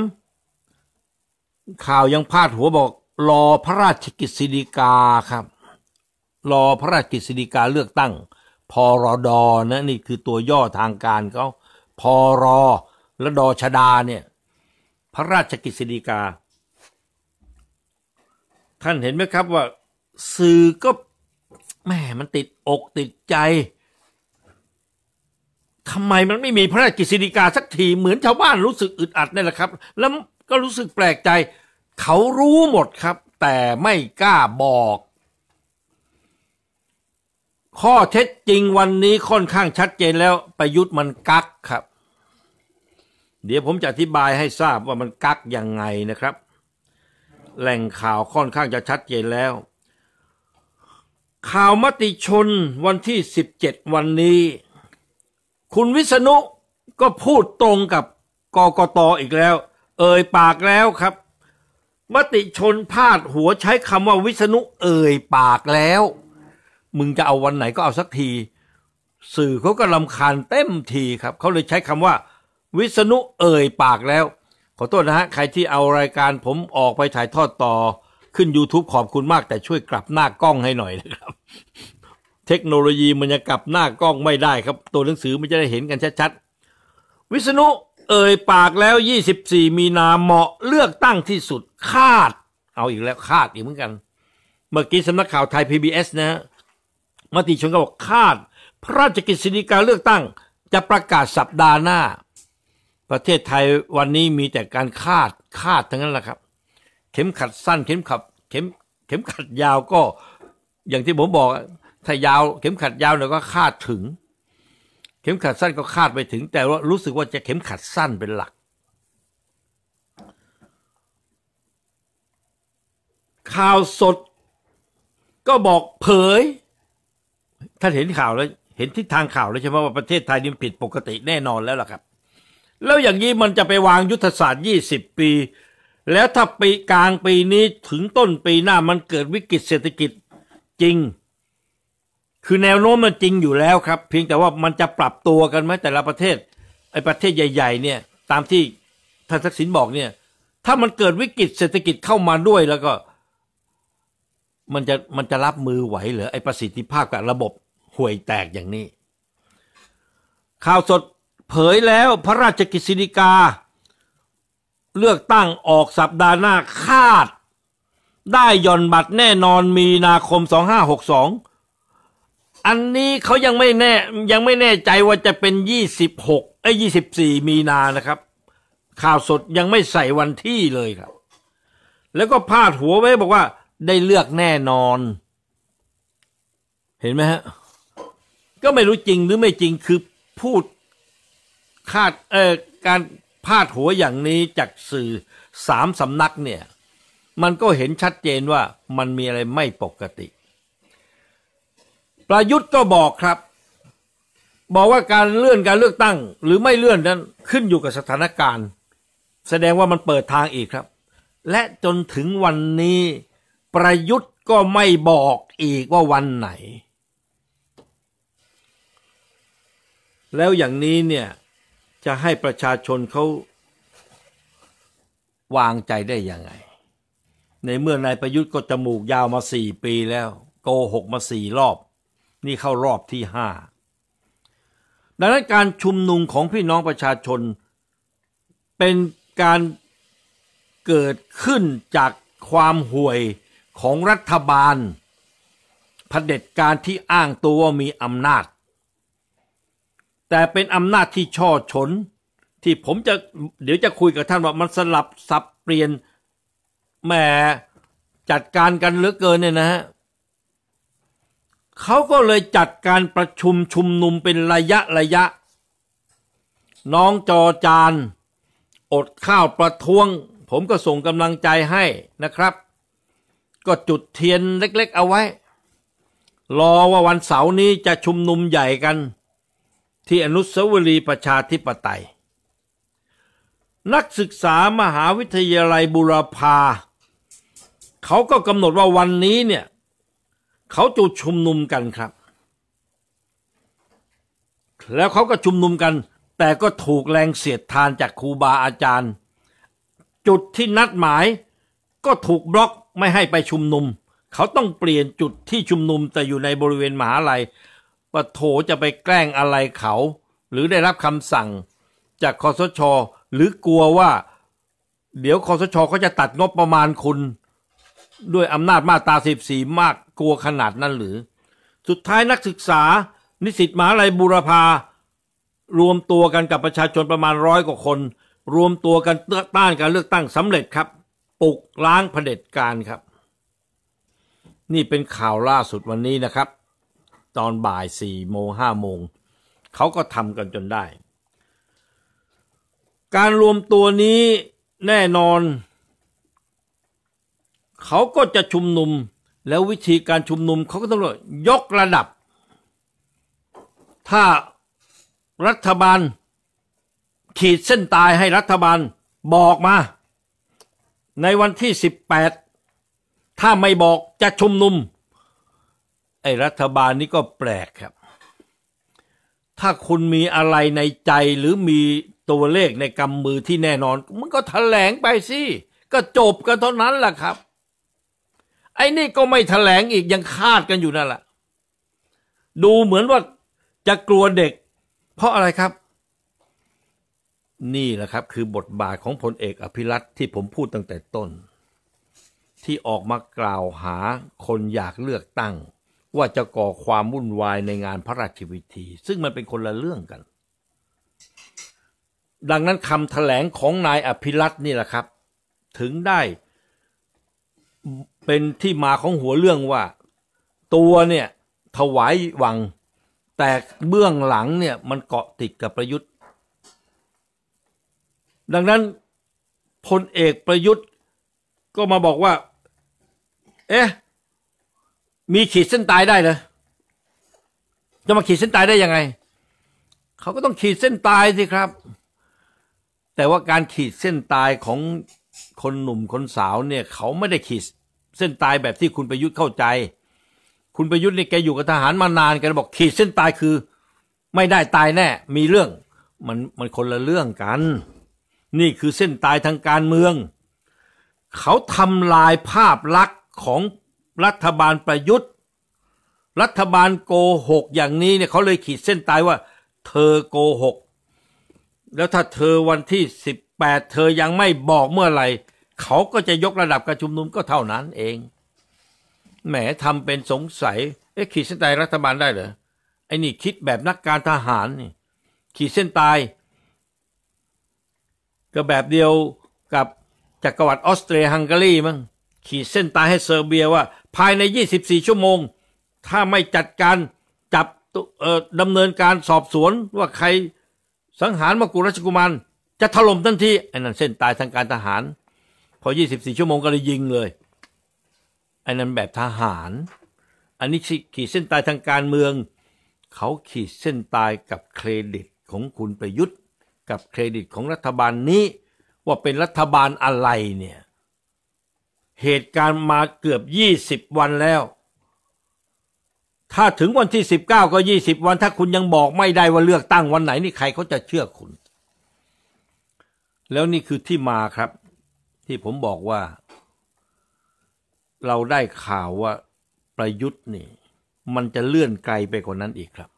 ข่าวยังพาดหัวบอก รอพระราชกิจสิริกาครับ รอพระราชกิจสิริกาเลือกตั้งพอรอดอนะนี่คือตัวย่อทางการเขาพอรอและดอชดาเนี่ยพระราชกิจสิริกา ท่านเห็นไหมครับว่าสื่อก็แม่มันติดอกติดใจทำไมมันไม่มีพระราชกฤษฎีกาสักที เหมือนชาวบ้านรู้สึกอึดอัดนี่แหละครับ แล้วก็รู้สึกแปลกใจเขารู้หมดครับ แต่ไม่กล้าบอก ข้อเท็จจริงวันนี้ค่อนข้างชัดเจนแล้วประยุทธ์มันกักครับ เดี๋ยวผมจะอธิบายให้ทราบว่ามันกักยังไงนะครับ แหล่งข่าวค่อนข้างจะชัดเจนแล้วข่าวมติชนวันที่ 17 วันนี้ คุณวิษณุก็พูดตรงกับกกตออีกแล้ว เอ่ยปากแล้วครับ มติชนพาดหัวใช้คำว่าวิษณุเอ่ยปากแล้ว มึงจะเอาวันไหนก็เอาสักที สื่อเขาก็ลำคาญเต็มทีครับเขาเลยใช้คำว่า วิษณุเอ่ยปากแล้ว ขอโทษนะฮะใครที่เอารายการผมออกไปถ่ายทอดต่อขึ้น YouTube ขอบคุณมากแต่ช่วยกลับหน้ากล้องให้หน่อยนะครับ เทคโนโลยีมันจะกลับหน้ากล้องไม่ได้ครับ ตัวหนังสือมันจะได้เห็นกันชัดๆวิษณุเอ่ยปากแล้ว 24 มีนาเหมาะเลือกตั้งที่สุดคาด เอาอีกแล้วคาดอีกเหมือนกัน เมื่อกี้สำนักข่าวไทย PBS นะฮะมติชนก็บอกคาด พระราชกิจสินีการเลือกตั้งจะประกาศสัปดาห์หน้า ประเทศไทยวันนี้มีแต่การคาดคาดทั้งนั้นแหละครับเข็มขัดสั้นเข็มขัดเข็มเข็มขัดยาวก็อย่างที่ผมบอกถ้ายาว เข็มขัดยาวเนี่ยก็คาดถึง เข็มขัดสั้นก็คาดไปถึง แต่ว่ารู้สึกว่าจะเข็มขัดสั้นเป็นหลัก ข่าวสดก็บอกเผยท่านเห็นข่าวแล้วเห็นทิศทางข่าวแล้วใช่ไหมว่าประเทศไทยนี่ผิดปกติแน่นอนแล้วล่ะครับ แล้วอย่างนี้มันจะไปวางยุทธศาสตร์ 20 ปีแล้วถ้าปีกลางปีนี้ถึงต้นปีหน้ามันเกิดวิกฤตเศรษฐกิจจริง คือแนวโน้มมันจริงอยู่แล้วครับ เพียงแต่ว่ามันจะปรับตัวกันไหมแต่ละประเทศ ไอ้ประเทศใหญ่ๆเนี่ยตามที่ท่านทักษิณบอกเนี่ยถ้ามันเกิดวิกฤตเศรษฐกิจเข้ามาด้วยแล้วก็ มันจะมันจะรับมือไหวหรือไอ้ประสิทธิภาพกับระบบห่วยแตกอย่างนี้ ข่าวสดเผยแล้วพระราชกฤษฎีกาเลือกตั้งออกสัปดาห์หน้าคาด ได้ย่อนบัตรแน่นอนมีนาคม 2562 อันนี้เขายังไม่แน่ยังไม่แน่ใจว่าจะเป็น26ไอ้24 มีนานะครับ ข่าวสดยังไม่ใส่วันที่เลยครับ แล้วก็พาดหัวไว้บอกว่า ได้เลือกแน่นอน เห็นไหมฮะก็ไม่รู้จริงหรือไม่จริงคือพูด คาด เออการพาดหัวอย่างนี้จากสื่อสามสำนักเนี่ยมันก็เห็นชัดเจนว่ามันมีอะไรไม่ปกติ ประยุทธ์ก็บอกครับ บอกว่าการเลื่อนการเลือกตั้ง หรือไม่เลื่อนนั้นขึ้นอยู่กับสถานการณ์ แสดงว่ามันเปิดทางอีกครับ และจนถึงวันนี้ ประยุทธ์ก็ไม่บอกอีกว่าวันไหน แล้วอย่างนี้เนี่ยจะให้ประชาชนเขาวางใจได้ยังไง ในเมื่อนายประยุทธ์ก็จมูกยาวมาสี่ปีแล้ว โกหกมาสี่รอบ นี่เข้ารอบที่ห้าดังนั้นการชุมนุมของพี่น้องประชาชน เป็นการเกิดขึ้นจากความห่วยของรัฐบาลเผด็จการที่อ้างตัวว่ามีอำนาจแต่เป็นอำนาจที่ช่อฉนที่ผมจะเดี๋ยวจะคุยกับท่านว่ามันสลับสับเปลี่ยนแหมจัดการกันเหลือเกินเนี่ยนะฮะเขาก็เลยจัดการประชุมชุมนุมเป็นระยะระยะ น้องจอจานอดข้าวประท้วง ผมก็ส่งกำลังใจให้นะครับ ก็จุดเทียนเล็ก ๆ เอาไว้ รอว่าวันเสาร์นี้จะชุมนุมใหญ่กันที่อนุสาวรีย์ประชาธิปไตย นักศึกษามหาวิทยาลัยบุรพาเขาก็กำหนดว่าวันนี้เนี่ย เขาจะชุมนุมกันครับ แล้วเขาก็ชุมนุมกัน แต่ก็ถูกแรงเสียดทานจากครูบาอาจารย์ จุดที่นัดหมาย ก็ถูกบล็อกไม่ให้ไปชุมนุม เขาต้องเปลี่ยนจุดที่ชุมนุมแต่อยู่ในบริเวณมหาลัยว่าโถจะไปแกล้งอะไรเขา หรือได้รับคำสั่ง จากคอสชหรือกลัวว่า เดี๋ยวคอสชเขาจะตัดงบประมาณคุณ ด้วยอำนาจมาตราสิบสี่มากกลัวขนาดนั้นหรือ สุดท้ายนักศึกษา นิสิตมหาลัยบูรพา รวมตัวกันกับประชาชนประมาณร้อยกว่าคน รวมตัวกันเือต้านการเลือกตั้งสำเร็จครับปลุกล้างเผด็จการครับ นี่เป็นข่าวล่าสุดวันนี้นะครับตอนบ่ายสี่โมงห้าโมง เขาก็ทำกันจนได้ การรวมตัวนี้แน่นอน เขาก็จะชุมนุมแล้ววิธีการชุมนุม เขาก็ต้องยกระดับ ถ้ารัฐบาลขีดเส้นตายให้รัฐบาลบอกมา ในวันที่ 18 ถ้าไม่บอกจะชุมนุมไอ้รัฐบาลนี้ก็แปลกครับ ถ้าคุณมีอะไรในใจหรือมีตัวเลขในกำมือที่แน่นอน มันก็ถแถลงไปสิ ก็จบกันเท่านั้นแหละครับ ไอ้นี่ก็ไม่ถแถลงอีกยังคาดกันอยู่นั่นแหละ ดูเหมือนว่าจะกลัวเด็ก เพราะอะไรครับ นี่แหละครับ คือบทบาทของพลเอกอภิรัตที่ผมพูดตั้งแต่ต้น ที่ออกมากล่าวหาคนอยากเลือกตั้งว่าจะก่อความวุ่นวายในงานพระราชพิธี ซึ่งมันเป็นคนละเรื่องกัน ดังนั้นคำถแถลงของนายอภิรัตนี่แหละครับ ถึงได้เป็นที่มาของหัวเรื่องว่า ตัวเนี่ยถวายวัง แต่เบื้องหลังเนี่ยมันเกาะติดกับประยุทธ์ ดังนั้นพลเอกประยุทธ์ก็มาบอกว่าเอ๊ะมีขีดเส้นตายได้เลยจะมาขีดเส้นตายได้ยังไง เขาก็ต้องขีดเส้นตายสิครับ แต่ว่าการขีดเส้นตายของคนหนุ่มคนสาวเนี่ยเขาไม่ได้ขีดเส้นตายแบบที่คุณประยุทธ์เข้าใจ คุณประยุทธ์นี่แกอยู่กับทหารมานานแกบอกขีดเส้นตายคือไม่ได้ตายแน่มีเรื่องมันมันคนละเรื่องกัน นี่คือเส้นตายทางการเมืองเขาทำลายภาพลักษณ์ของรัฐบาลประยุทธ์รัฐบาลโกหกอย่างนี้เนี่ยเขาเลยขีดเส้นตายว่าเธอโกหกแล้วถ้าเธอวันที่ 18 เธอยังไม่บอกเมื่อไหร่เขาก็จะยกระดับการชุมนุมก็เท่านั้นเอง แหมทำเป็นสงสัยเอ๊ะขีดเส้นตายรัฐบาลได้เหรอไอ้นี่คิดแบบนักการทหารนี่ขีดเส้นตาย ก็แบบเดียวกับจักรวรรดิออสเตรียฮังการีมั้งขีดเส้นตายให้เซอร์เบียว่าภายใน 24 ชั่วโมง ถ้าไม่จัดการจับดำเนินการสอบสวนว่าใครสังหารมกุฎราชกุมารจะถล่มทันทีไอ้นั่นเส้นตายทางการทหาร พอ 24 ชั่วโมงก็เลยยิงเลยไอ้นั่นแบบทหาร อันนี้ขีดเส้นตายทางการเมือง เขาขีดเส้นตายกับเครดิตของคุณประยุทธ์ กับเครดิตของรัฐบาลนี้ว่าเป็นรัฐบาลอะไรเนี่ยเหตุการณ์มาเกือบยี่สิบวันแล้ว ถ้าถึงวันที่สิบเก้าก็ยี่สิบวัน ถ้าคุณยังบอกไม่ได้ว่าเลือกตั้งวันไหน นี่ใครเขาจะเชื่อคุณ แล้วนี่คือที่มาครับที่ผมบอกว่า เราได้ข่าวว่าประยุทธ์นี่มันจะเลื่อนไกลไปกว่านั้นอีกครับ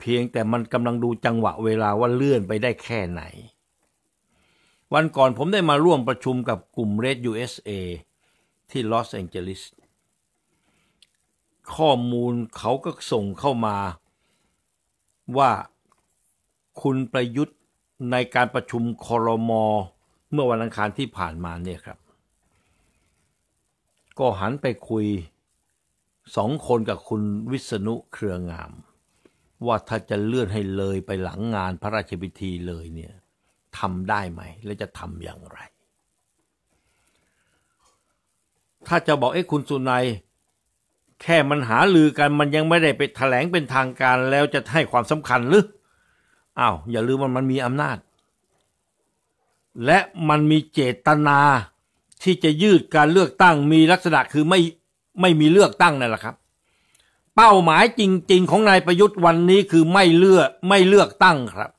เพียงแต่มันกำลังดูจังหวะเวลาว่าเลื่อนไปได้แค่ไหนวันก่อนผมได้มาร่วมประชุมกับกลุ่ม Red USA ที่ลอสแองเจลิสข้อมูลเขาก็ส่งเข้ามาว่าคุณประยุทธ์ในการประชุมคอรมอเมื่อวันอังคารที่ผ่านมาเนี่ยครับ ก็หันไปคุยสองคนกับคุณวิษณุเครืองาม ว่าถ้าจะเลื่อนให้เลยไปหลังงานพระราชพิธีเลยเนี่ยทำได้ไหมและจะทำอย่างไร ถ้าจะบอกไอ้คุณสุนัย แค่มันหาลือกัน มันยังไม่ได้ไปถแถลงเป็นทางการแล้วจะให้ความสำคัญหรืออ้าวอย่าลืมมันมันมีอำนาจ และมันมีเจตนาที่จะยืดการเลือกตั้ง มีลักษณะคือไม่ไม่มีเลือกตั้งนั่นแหละครับ เป้าหมายจริงๆของนายประยุทธ์วันนี้คือไม่เลือกไม่เลือกตั้งครับ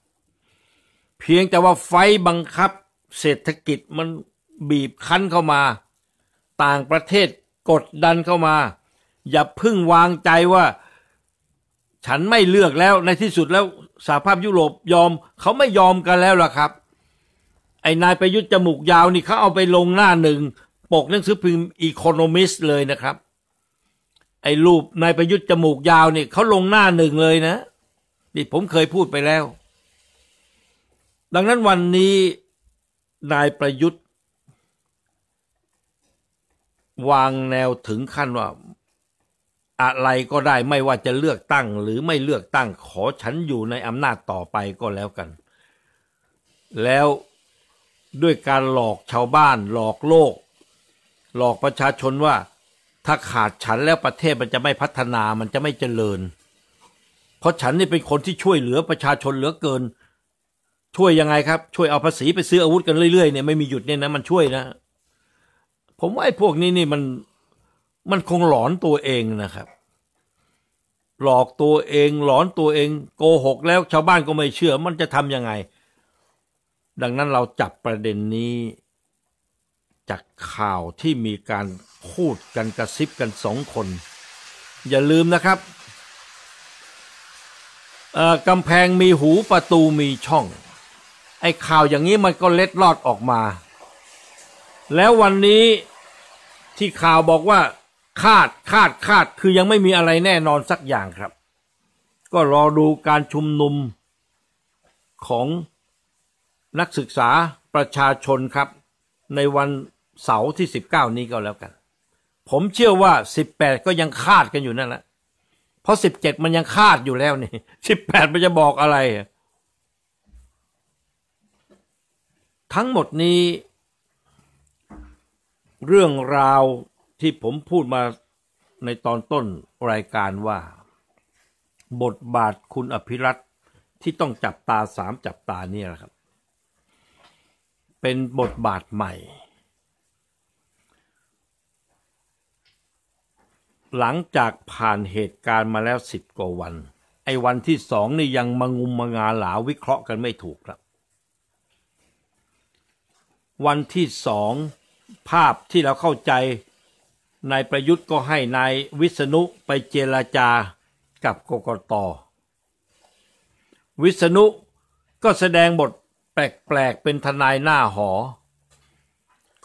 เพียงแต่ว่าไฟบังคับเศรษฐกิจมันบีบคั้นเข้ามา ต่างประเทศกดดันเข้ามา อย่าพึ่งวางใจว่า ฉันไม่เลือกแล้วในที่สุดแล้วสหภาพยุโรปยอม เขาไม่ยอมกันแล้วล่ะครับ ไอ้นายประยุทธ์จมูกยาวนี่เขาเอาไปลงหน้าหนึ่งปกหนังสือพิมพ์อีโคโนมิสเลยนะครับ ไอ้รูปนายประยุทธ์จมูกยาวนี่เขาลงหน้าหนึ่งเลยนะนี่ผมเคยพูดไปแล้วดังนั้นวันนี้นายประยุทธ์ วางแนวถึงขั้นว่าอะไรก็ได้ไม่ว่าจะเลือกตั้งหรือไม่เลือกตั้ง ขอฉันอยู่ในอำนาจต่อไปก็แล้วกัน แล้วด้วยการหลอกชาวบ้าน หลอกโลก หลอกประชาชนว่า ถ้าขาดฉันแล้วประเทศมันจะไม่พัฒนามันจะไม่เจริญ เพราะฉันนี่เป็นคนที่ช่วยเหลือประชาชนเหลือเกินช่วยยังไงครับช่วยเอาภาษีไปซื้ออาวุธกันเรื่อยๆเนี่ยไม่มีหยุดเนี่ยนะมันช่วยนะผมว่าไอ้พวกนี้นี่มันมันคงหลอนตัวเองนะครับ หลอกตัวเองหลอนตัวเองโกหกแล้วชาวบ้านก็ไม่เชื่อ มันจะทำยังไง ดังนั้นเราจับประเด็นนี้จากข่าวที่มีการพูดกันกระซิบกันสองคน อย่าลืมนะครับกำแพงมีหูประตูมีช่องไอ้ข่าวอย่างนี้มันก็เล็ดลอดออกมา แล้ววันนี้ที่ข่าวบอกว่า คาดคาดคาดคือยังไม่มีอะไรแน่นอนสักอย่างครับ ก็รอดูการชุมนุมของนักศึกษาประชาชนครับ ในวันเสาร์ที่ 19 นี้ก็แล้วกัน ผมเชื่อว่า 18 ก็ยังคาดกันอยู่นั่นแหละเพราะ17 มันยังคาดอยู่แล้วนี่18มันจะบอกอะไรทั้งหมดนี้เรื่องราวที่ผมพูดมาในตอนต้นรายการว่า บทบาทคุณอภิรัตที่ต้องจับตาสามจับตาเนี่ยครับ เป็นบทบาทใหม่ หลังจากผ่านเหตุการณ์มาแล้วสิบกว่าวัน ไอ้วันที่สองนี่ยังมางุมมางาหลาวิเคราะห์กันไม่ถูกครับวันที่สอง ภาพที่เราเข้าใจนายประยุทธ์ก็ให้นายวิษณุไปเจราจากับกกตวิษณุก็แสดงบทแปลกๆเป็นทนายหน้าหอ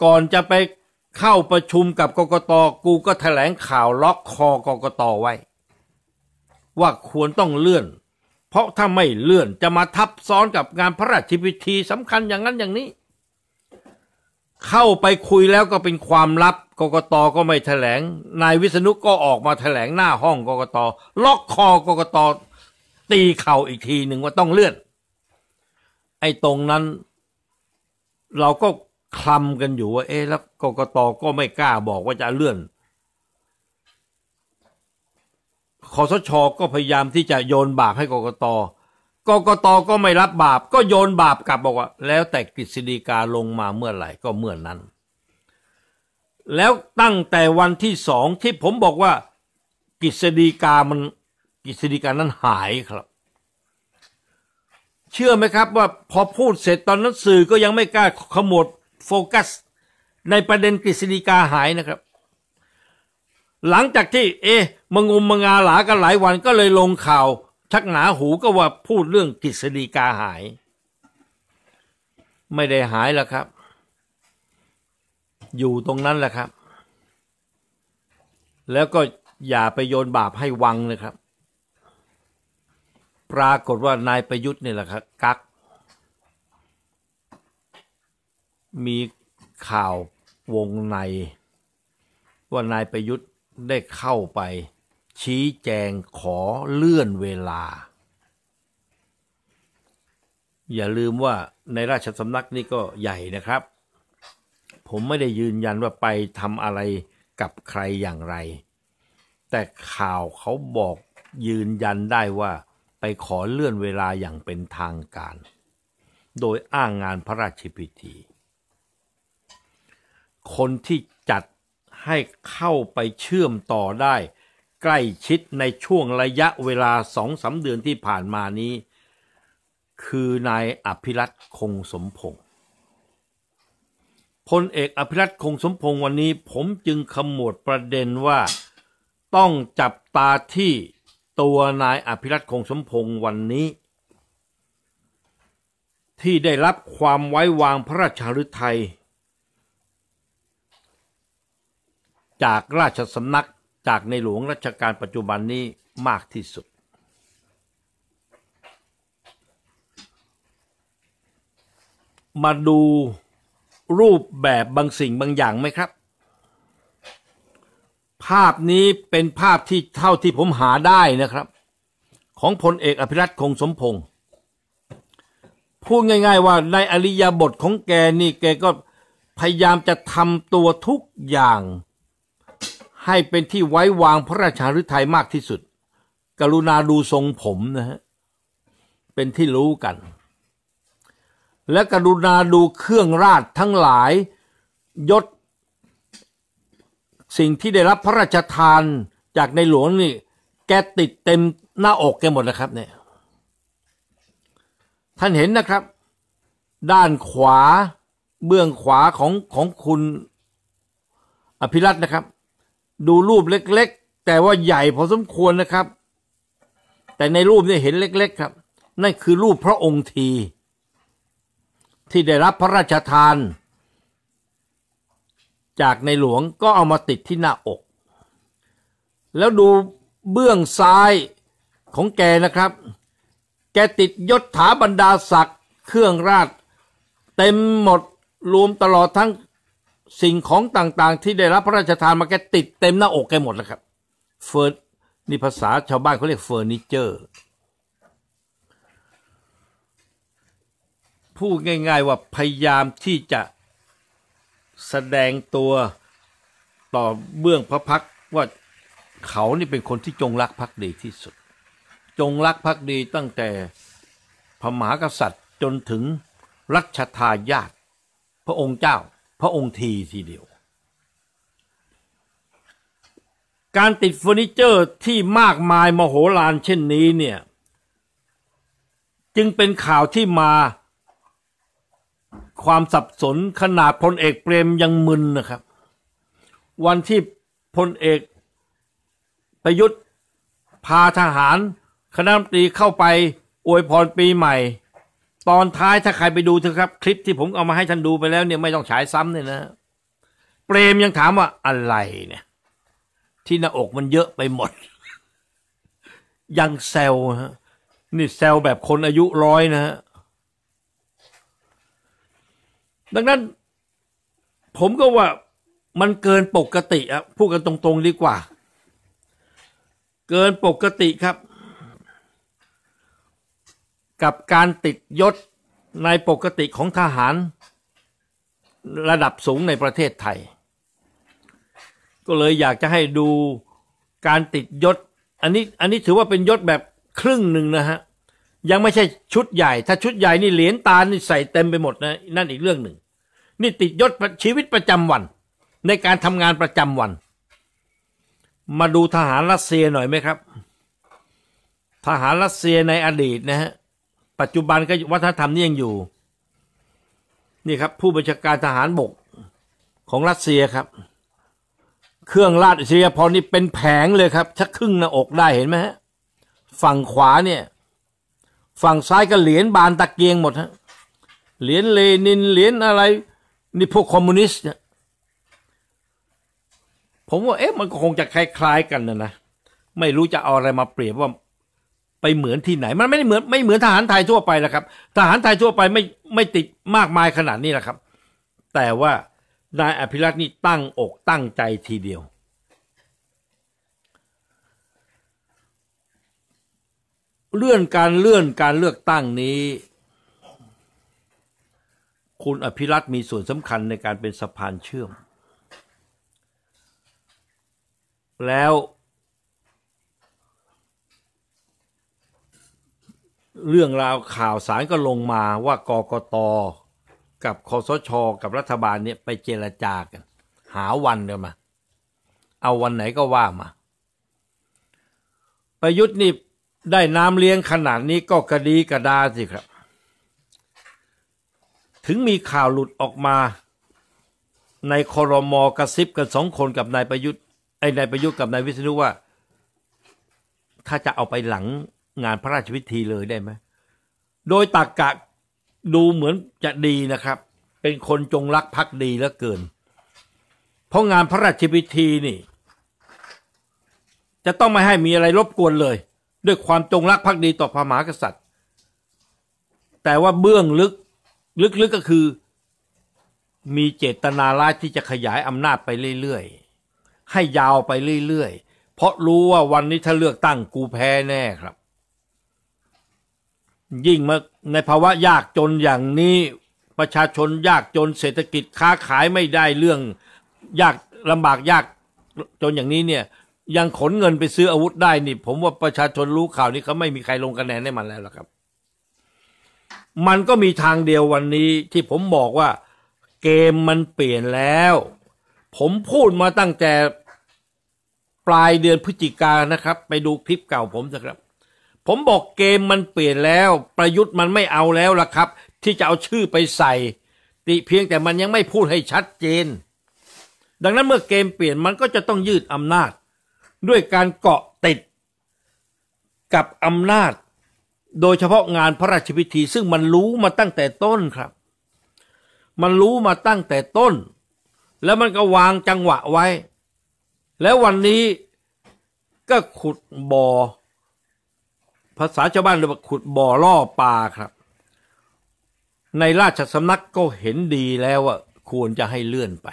ก่อนจะไปเข้าประชุมกับกกตกูก็แถลงข่าวล็อกคอกกตไว้ ว่าควรต้องเลื่อน เพราะถ้าไม่เลื่อนจะมาทับซ้อนกับงานพระราชพิธีสำคัญอย่างนั้นอย่างนี้เข้าไปคุยแล้วก็เป็นความลับกกตก็ไม่แถลง นายวิษณุก็ออกมาแถลงหน้าห้องกกตล็อกคอกกตตีเข่าอีกทีหนึ่งว่าต้องเลื่อน ไอ้ตรงนั้นเราก็คลำกันอยู่ว่า เอ๊ะ แล้วกกตก็ไม่กล้าบอกว่าจะเลื่อนคอสชก็พยายามที่จะโยนบากให้กกตกกตก็ไม่รับบาปก็โยนบาปกลับบอกว่า แล้วแต่กฤษฎีกาลงมาเมื่อไหร่ก็เมื่อนั้น แล้วตั้งแต่วันที่สองที่ผมบอกว่ากฤษฎีกามันกฤษฎีกานั้นหายครับ เชื่อไหมครับว่าพอพูดเสร็จตอนนั้นสื่อก็ยังไม่กล้าขมวดโฟกัส ในประเด็นกฤษฎีกาหายนะครับ หลังจากที่ เอ๊ะมงุมมงาหลากันหลายวันก็เลยลงข่าวชักหนาหูก็ว่าพูดเรื่องกฤษฎีกาหาย ไม่ได้หายแล้วครับ อยู่ตรงนั้นแหละครับ แล้วก็อย่าไปโยนบาปให้วังนะครับ ปรากฏว่านายประยุทธ์นี่แหละครับ กัก มีข่าววงใน ว่านายประยุทธ์ได้เข้าไปชี้แจงขอเลื่อนเวลา อย่าลืมว่าในราชสำนักนี่ก็ใหญ่นะครับ ผมไม่ได้ยืนยันว่าไปทำอะไรกับใครอย่างไร แต่ข่าวเขาบอกยืนยันได้ว่า ไปขอเลื่อนเวลาอย่างเป็นทางการ โดยอ้างงานพระราชพิธี คนที่จัดให้เข้าไปเชื่อมต่อได้ใกล้ชิดในช่วงระยะเวลาสองสาเดือนที่ผ่านมานี้ คือนายอภิรัตคงสมพงศ์พลเอกอภิรัตคงสมพงศ์วันนี้ ผมจึงขมวดประเด็นว่าต้องจับตาที่ตัวนายอภิรัตคงสมพงศ์วันนี้ ที่ได้รับความไว้วางพระราชฤทัยจากราชสำนักจากในหลวงรัชกาลปัจจุบันนี้มากที่สุด มาดูรูปแบบบางสิ่งบางอย่างไหมครับ ภาพนี้เป็นภาพที่เท่าที่ผมหาได้นะครับ ของพลเอกอภิรัตคงสมพงศ์พูดง่ายๆว่าในอริยบทของแกนี่แกก็พยายามจะทำตัวทุกอย่างให้เป็นที่ไว้วางพระราชาฤทัยมากที่สุด กรุณาดูทรงผมนะฮะ เป็นที่รู้กัน และกรุณาดูเครื่องราชทั้งหลายยศสิ่งที่ได้รับพระราชทานจากในหลวงนี่แกติดเต็มหน้าอกแกหมดนะครับเนี่ย ท่านเห็นนะครับ ด้านขวาเบื้องขวาของของคุณอภิรัตนะครับดูรูปเล็กๆ แต่ว่าใหญ่พอสมควรนะครับ แต่ในรูปเนี่ยเห็นเล็ก ๆครับ นั่นคือรูปพระองค์ที ที่ได้รับพระราชทาน จากในหลวงก็เอามาติดที่หน้าอก แล้วดูเบื้องซ้ายของแกนะครับ แกติดยศถาบรรดาศักดิ์เครื่องราชเต็มหมดรวมตลอดทั้งสิ่งของต่างๆ ที่ได้รับพระราชทานมาแกติดเต็มหน้าอกแกหมดแล้วครับ เฟอร์นนี่ภาษาชาวบ้านเขาเรียกเฟอร์นิเจอร์พูดง่าย ๆว่าพยายามที่จะแสดงตัวต่อเบื้องพระพักว่าเขานี่เป็นคนที่จงรักภักดีที่สุด จงรักภักดีตั้งแต่พระมหากษัตริย์จนถึงรัชทายาทพระองค์เจ้าพระองค์ทีทีเดียว การติดเฟอร์นิเจอร์ที่มากมายมโหฬารเช่นนี้เนี่ย จึงเป็นข่าวที่มาความสับสนขนาดพลเอกเปรมยังมึนนะครับ วันที่พลเอกประยุทธ์พาทหารคณะมนตรีเข้าไปอวยพรปีใหม่ตอนท้ายถ้าใครไปดูเถอะครับ คลิปที่ผมเอามาให้ท่านดูไปแล้วเนี่ย ไม่ต้องฉายซ้ำเลยนะ เปรมยังถามว่าอะไรเนี่ย ที่หน้าอกมันเยอะไปหมด ยังแซวฮะนี่แซวแบบคนอายุร้อยนะฮะดังนั้น ผมก็ว่ามันเกินปกติอะพูดกันตรงๆดีกว่า เกินปกติครับกับการติดยศในปกติของทหารระดับสูงในประเทศไทย ก็เลยอยากจะให้ดูการติดยศอันนี้อันนี้ถือว่าเป็นยศแบบ ครึ่งหนึ่งนะฮะยังไม่ใช่ชุดใหญ่ ถ้าชุดใหญ่นี่เหรียญตานี่ใส่เต็มไปหมดนะนั่นอีกเรื่องหนึ่ง นี่ติดยศชีวิตประจำวันในการทำงานประจำวัน มาดูทหารรัสเซียหน่อยไหมครับ ทหารรัสเซียในอดีตนะฮะปัจจุบันก็วัฒนธรรมนี่ยังอยู่นี่ครับผู้บัญชาการทหารบกของรัสเซียครับ เครื่องราชอิสริยาภรณ์นี่เป็นแผงเลยครับชักครึ่งหน้าอกได้เห็นไหมฮะฝั่งขวาเนี่ยฝั่งซ้ายก็เหรียญบานตะเกียงหมดฮะเหรียญเลนินเหรียญอะไรนี่พวกคอมมิวนิสต์ผมว่าเอ๊ะมันก็คงจะคล้ายๆกันนะนะไม่รู้จะเอาอะไรมาเปรียบว่าไปเหมือนที่ไหนมันไม่ได้เหมือนไม่เหมือนทหารไทยทั่วไปละครับทหารไทยทั่วไปไม่ไม่ติดมากมายขนาดนี้ละครับ แต่ว่านายอภิรัตน์นี่ตั้งอกตั้งใจทีเดียว เลื่อนการเลื่อนการเลือกตั้งนี้ คุณอภิรัตน์มีส่วนสำคัญในการเป็นสะพานเชื่อม แล้วเรื่องราวข่าวสารก็ลงมาว่ากกตกับคอสชกับรัฐบาลเนี่ยไปเจรจากัน หาวันเีัยมา เอาวันไหนก็ว่ามา ประยุทธ์นี่ได้น้ำเลี้ยงขนาดนี้ก็กระดีกระดาสิครับ ถึงมีข่าวหลุดออกมาในคอรมอกระซิบกันสองคนกับนายประยุทธ์ไอ้นายประยุทธ์กับนายวิษณุว่า ถ้าจะเอาไปหลังงานพระราชพิธีเลยได้ไหมโดยตากกะดูเหมือนจะดีนะครับ เป็นคนจงรักภักดีเหลือเกิน เพราะงานพระราชพิธีนี่จะต้องไม่ให้มีอะไรรบกวนเลย ด้วยความจงรักภักดีต่อพระมหากษัตริย์ แต่ว่าเบื้องลึก ลึกๆกก็คือมีเจตนาร้ายที่จะขยายอำนาจไปเรื่อยๆ ให้ยาวไปเรื่อยๆ เพราะรู้ว่าวันนี้ถ้าเลือกตั้งกูแพ้แน่ครับยิ่งมาในภาวะ ยากจนอย่างนี้ ประชาชนยากจนเศรษฐกิจค้าขายไม่ได้เรื่อง ยากลำบากยากจนอย่างนี้เนี่ย ยังขนเงินไปซื้ออาวุธได้นี่ ผมว่าประชาชนรู้ข่าวนี้เขาไม่มีใครลงคะแนนให้มันแล้วล่ะครับ มันก็มีทางเดียววันนี้ที่ผมบอกว่าเกมมันเปลี่ยนแล้ว ผมพูดมาตั้งแต่ปลายเดือนพฤศจิกานะครับ ไปดูคลิปเก่าผมนะครับผมบอกเกมมันเปลี่ยนแล้ว ประยุทธ์มันไม่เอาแล้วล่ะครับ ที่จะเอาชื่อไปใส่ติเพียงแต่มันยังไม่พูดให้ชัดเจน ดังนั้นเมื่อเกมเปลี่ยนมันก็จะต้องยืดอำนาจ ด้วยการเกาะติดกับอำนาจ โดยเฉพาะงานพระราชพิธีซึ่งมันรู้มาตั้งแต่ต้นครับ มันรู้มาตั้งแต่ต้น แล้วมันก็วางจังหวะไว้ แล้ววันนี้ก็ขุดบ่อภาษาชาวบ้านเรียกว่าขุดบ่อล่อปลาครับ ในราชสำนักก็เห็นดีแล้วว่าควรจะให้เลื่อนไป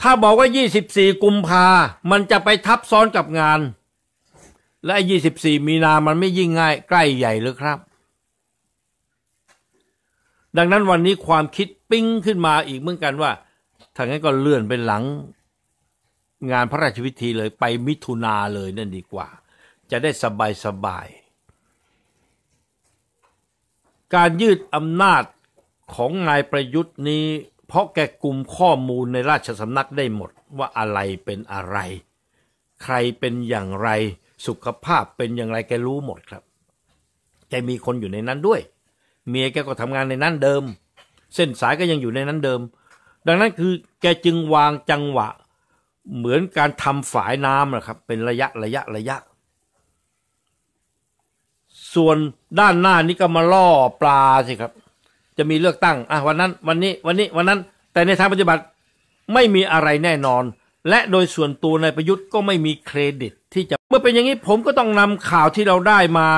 ถ้าบอกว่า 24 กุมภามันจะไปทับซ้อนกับงาน และ24 มีนามันไม่ยิ่งง่ายใกล้ใหญ่หรือครับ ดังนั้นวันนี้ความคิดปิ้งขึ้นมาอีกเหมือนกันว่าทางั้นก็เลื่อนไปหลังงานพระราชพิธีเลยไปมิถุนาเลยนั่นดีกว่า จะได้สบายสบาย การยืดอำนาจ ของนายประยุทธ์นี้ เพราะแกกลุ่มข้อมูลในราชสำนักได้หมดว่าอะไรเป็นอะไร ใครเป็นอย่างไรสุขภาพเป็นอย่างไรแกรู้หมดครับแกมีคนอยู่ในนั้นด้วยเมียแกก็ทำงานในนั้นเดิม เส้นสายก็ยังอยู่ในนั้นเดิม ดังนั้นคือ แกจึงวางจังหวะเหมือนการทำฝายน้ำนะครับ เป็นระยะระยะระยะ ส่วนด้านหน้านี้ก็มาล่อปลาสิครับ จะมีเลือกตั้ง อ่ะวันนั้น วันนี้วันนี้วันนั้น แต่ในทางปฏิบัติไม่มีอะไรแน่นอน และโดยส่วนตัวนายประยุทธ์ก็ไม่มีเครดิต ที่จะเมื่อเป็นอย่างนี้ผมก็ต้องนำข่าวที่เราได้มา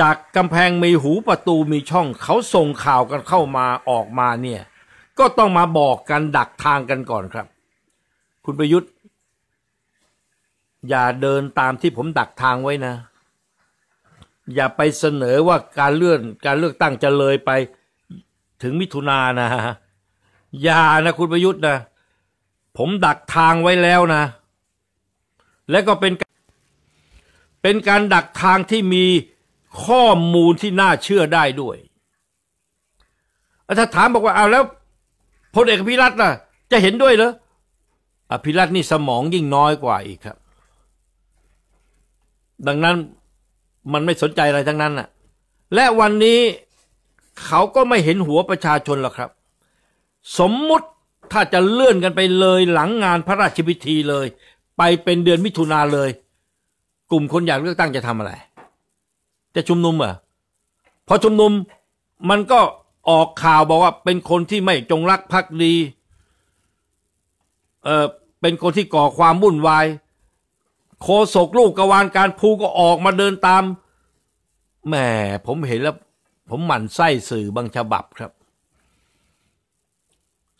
จากกำแพงมีหูประตูมีช่องเขาส่งข่าวกันเข้ามาออกมาเนี่ยก็ต้องมาบอกกันดักทางกันก่อนครับคุณประยุทธ์อย่าเดินตามที่ผมดักทางไว้นะ อย่าไปเสนอว่าการเลื่อนการเลือกตั้งจะเลยไปถึงมิถุนานะ อย่านะคุณประยุทธ์นะผมดักทางไว้แล้วนะ และก็เป็นเป็นการดักทางที่มีข้อมูลที่น่าเชื่อได้ด้วย ถ้าถามบอกว่าเอาแล้วพลเอกพิรัตน์่ะจะเห็นด้วยเหรออภิรัตนี่สมองยิ่งน้อยกว่าอีกครับ ดังนั้นมันไม่สนใจอะไรทั้งนั้นน่ะและวันนี้เขาก็ไม่เห็นหัวประชาชนหรอกครับ สมมุติถ้าจะเลื่อนกันไปเลยหลังงานพระราชพิธีเลย ไปเป็นเดือนมิถุนาเลย กลุ่มคนอยากเลือกตั้งจะทำอะไร จะชุมนุมเหรอพอชุมนุมมันก็ออกข่าวบอกว่าเป็นคนที่ไม่จงรักภักดีเออเป็นคนที่ก่อความวุ่นวาย โคศกลูกกวานการภู ก็ออกมาเดินตามแหมผมเห็นแล้วผมหมั่นไส้สื่อบางฉบับครับ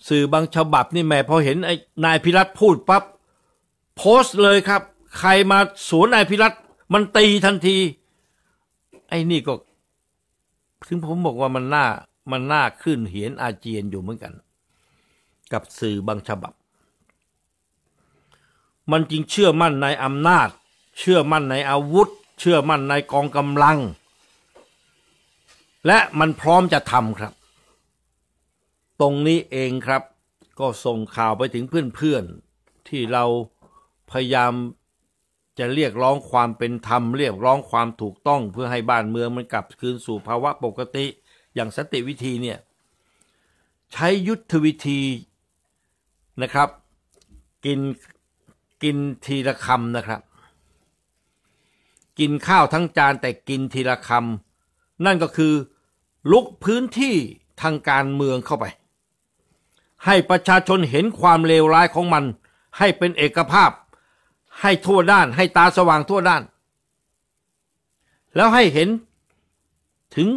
สื่อบางฉบับนี่แหมพอเห็นไอ้นายพิรัตพูดปับ๊บโพสต์เลยครับ ใครมาสวนนายพิรัตมันตีทันที ไอ้นี่ก็ถึงผมบอกว่ามันน่ามันน่าขึ้นเหียนอาเจียนอยู่เหมือนกัน กับสื่อบางฉบับมันจึงเชื่อมั่นในอำนาจเชื่อมั่นในอาวุธ เชื่อมั่นในกองกำลัง และมันพร้อมจะทำครับ ตรงนี้เองครับก็ส่งข่าวไปถึงเพื่อนๆที่เราพยายามจะเรียกร้องความเป็นธรรม เรียกร้องความถูกต้อง เพื่อให้บ้านเมืองมันกลับ คืนสู่ภาวะปกติอย่างสติวิธีเนี่ย ใช้ยุทธวิธีนะครับกินกินทีละคำนะครับ กินข้าวทั้งจานแต่กินทีละคำนั่นก็คือลุกพื้นที่ทางการเมืองเข้าไป ให้ประชาชนเห็นความเลวร้ายของมันให้เป็นเอกภาพให้ทั่วด้าน ให้ตาสว่างทั่วด้าน แล้วให้เห็นถึง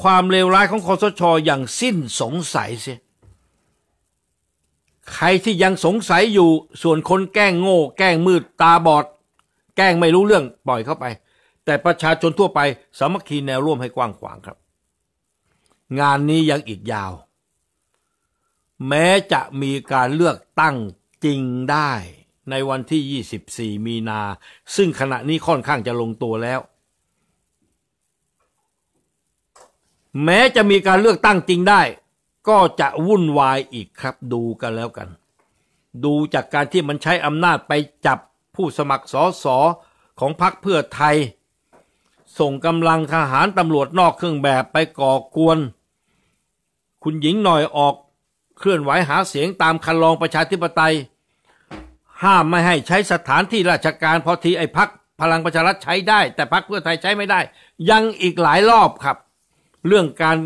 ความเลวร้ายของคอสชออย่างสิ้นสงสัยเสียใครที่ยังสงสัยอยู่ส่วนคนแกล้งโง่ แกล้งมืดตาบอด แกล้งไม่รู้เรื่อง ปล่อยเข้าไป แต่ประชาชนทั่วไปสามัคคีแนวร่วมให้กว้างขวางครับ งานนี้ยังอีกยาว แม้จะมีการเลือกตั้งจริงได้ ในวันที่ 24 มีนา ซึ่งขณะนี้ค่อนข้างจะลงตัวแล้ว แม้จะมีการเลือกตั้งจริงได้ก็จะวุ่นวายอีกครับดูกันแล้วกัน ดูจากการที่มันใช้อำนาจไปจับผู้สมัครสอสอของพรรคเพื่อไทย ส่งกำลังทหารตำรวจนอกเครื่องแบบไปก่อกวนคุณหญิงหน่อยออกเคลื่อนไหวหาเสียงตามคันลองประชาธิปไตย ห้ามไม่ให้ใช้สถานที่ราชการพอทีไอ้พักพลังประชารัฐใช้ได้ แต่พักเพื่อไทยใช้ไม่ได้ ยังอีกหลายรอบครับ เรื่องการ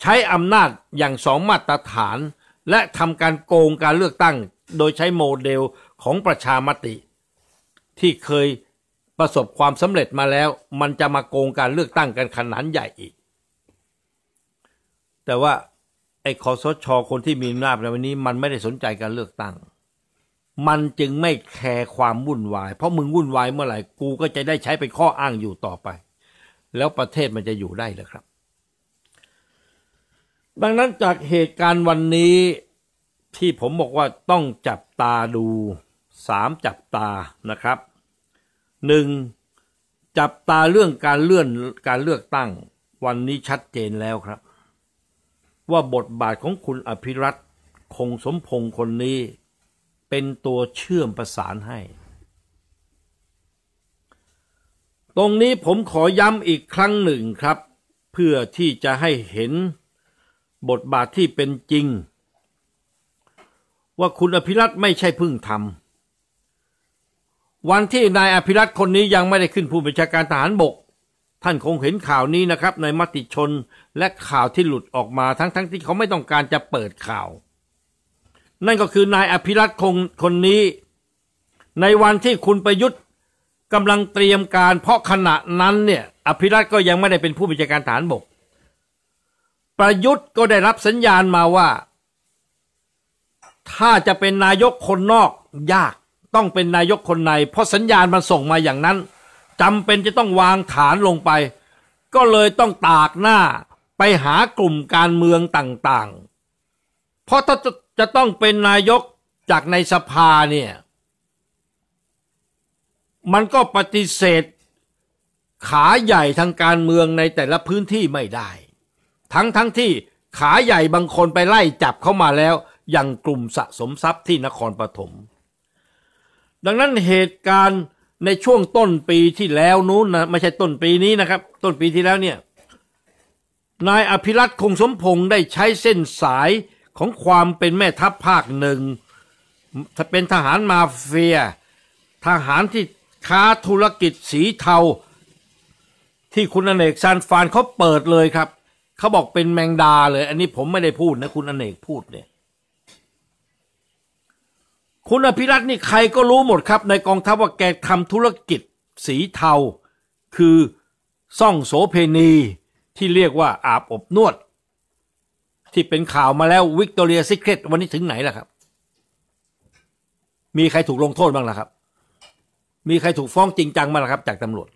ใช้อำนาจอย่างสองมาตรฐานและทำการโกงการเลือกตั้ง โดยใช้โมเดลของประชามติ ที่เคยประสบความสำเร็จมาแล้ว มันจะมาโกงการเลือกตั้งกันขนาดใหญ่อีก แต่ว่าไอ้คอสชอคนที่มีอำนาจในวันนี้มันไม่ได้สนใจการเลือกตั้ง มันจึงไม่แคร์ความวุ่นวายเพราะมึงวุ่นวายเมื่อไหร่กูก็จะได้ใช้เป็นข้ออ้างอยู่ต่อไป แล้วประเทศมันจะอยู่ได้หรือครับดังนั้นจากเหตุการณ์วันนี้ที่ผมบอกว่าต้องจับตาดูสามจับตานะครับหนึ่งจับตาเรื่องการเลื่อนการเลือกตั้งวันนี้ชัดเจนแล้วครับ ว่าบทบาทของคุณอภิรัตคงสมพงศ์คนนี้ เป็นตัวเชื่อมประสานให้ ตรงนี้ผมขอย้ำอีกครั้งหนึ่งครับ เพื่อที่จะให้เห็นบทบาทที่เป็นจริง ว่าคุณอภิรัตไม่ใช่พึ่งทำวันที่นายอภิรัตคนนี้ยังไม่ได้ขึ้นผู้บัญชาการทหารบก ท่านคงเห็นข่าวนี้นะครับ ในมติชนและข่าวที่หลุดออกมาทั้งๆทที่เขาไม่ต้องการจะเปิดข่าว นั่นก็คือนายอภิรัตคงคนนี้ ในวันที่คุณประยุทธ์กำลังเตรียมการ เพราะขณะนั้นเนี่ยอภิรัตก็ยังไม่ได้เป็นผู้บัญชาการทหารบกประยุทธ์ก็ได้รับสัญญาณมาว่า ถ้าจะเป็นนายกคนนอกยากต้องเป็นนายกคนใน เพราะสัญญาณมันส่งมาอย่างนั้นจำเป็นจะต้องวางฐานลงไป ก็เลยต้องตากหน้าไปหากลุ่มการเมืองต่าง ๆ เพราะถ้าจะจะต้องเป็นนายกจากในสภาเนี่ยมันก็ปฏิเสธขาใหญ่ทางการเมืองในแต่ละพื้นที่ไม่ได้ทั้งทั้งที่ขาใหญ่บางคนไปไล่จับเข้ามาแล้วอย่างกลุ่มสะสมทรัพย์ที่นครปฐมดังนั้นเหตุการณ์ในช่วงต้นปีที่แล้วนู้นนะไม่ใช่ต้นปีนี้นะครับ ต้นปีที่แล้วเนี่ยนายอภิรัตคงสมพงศ์ได้ใช้เส้นสายของความเป็นแม่ทัพภาคหนึ่งถ้าเป็นทหารมาเฟีย ทหารที่ค้าธุรกิจสีเทา ที่คุณอเนกซานฟานเขาเปิดเลยครับเขาบอกเป็นแมงดาเลย อันนี้ผมไม่ได้พูดนะ คุณอเนกพูดเนี่ย คุณอภิรัตน์นี่ ใครก็รู้หมดครับ ในกองทัพว่าแกทำธุรกิจสีเทา คือซ่องโสเพณีที่เรียกว่าอาบอบนวด ที่เป็นข่าวมาแล้ววิกตอเรียซิเครตวันนี้ถึงไหนล่ะครับ มีใครถูกลงโทษบ้างล่ะครับ มีใครถูกฟ้องจริงจังบ้างล่ะครับ จากตำรวจ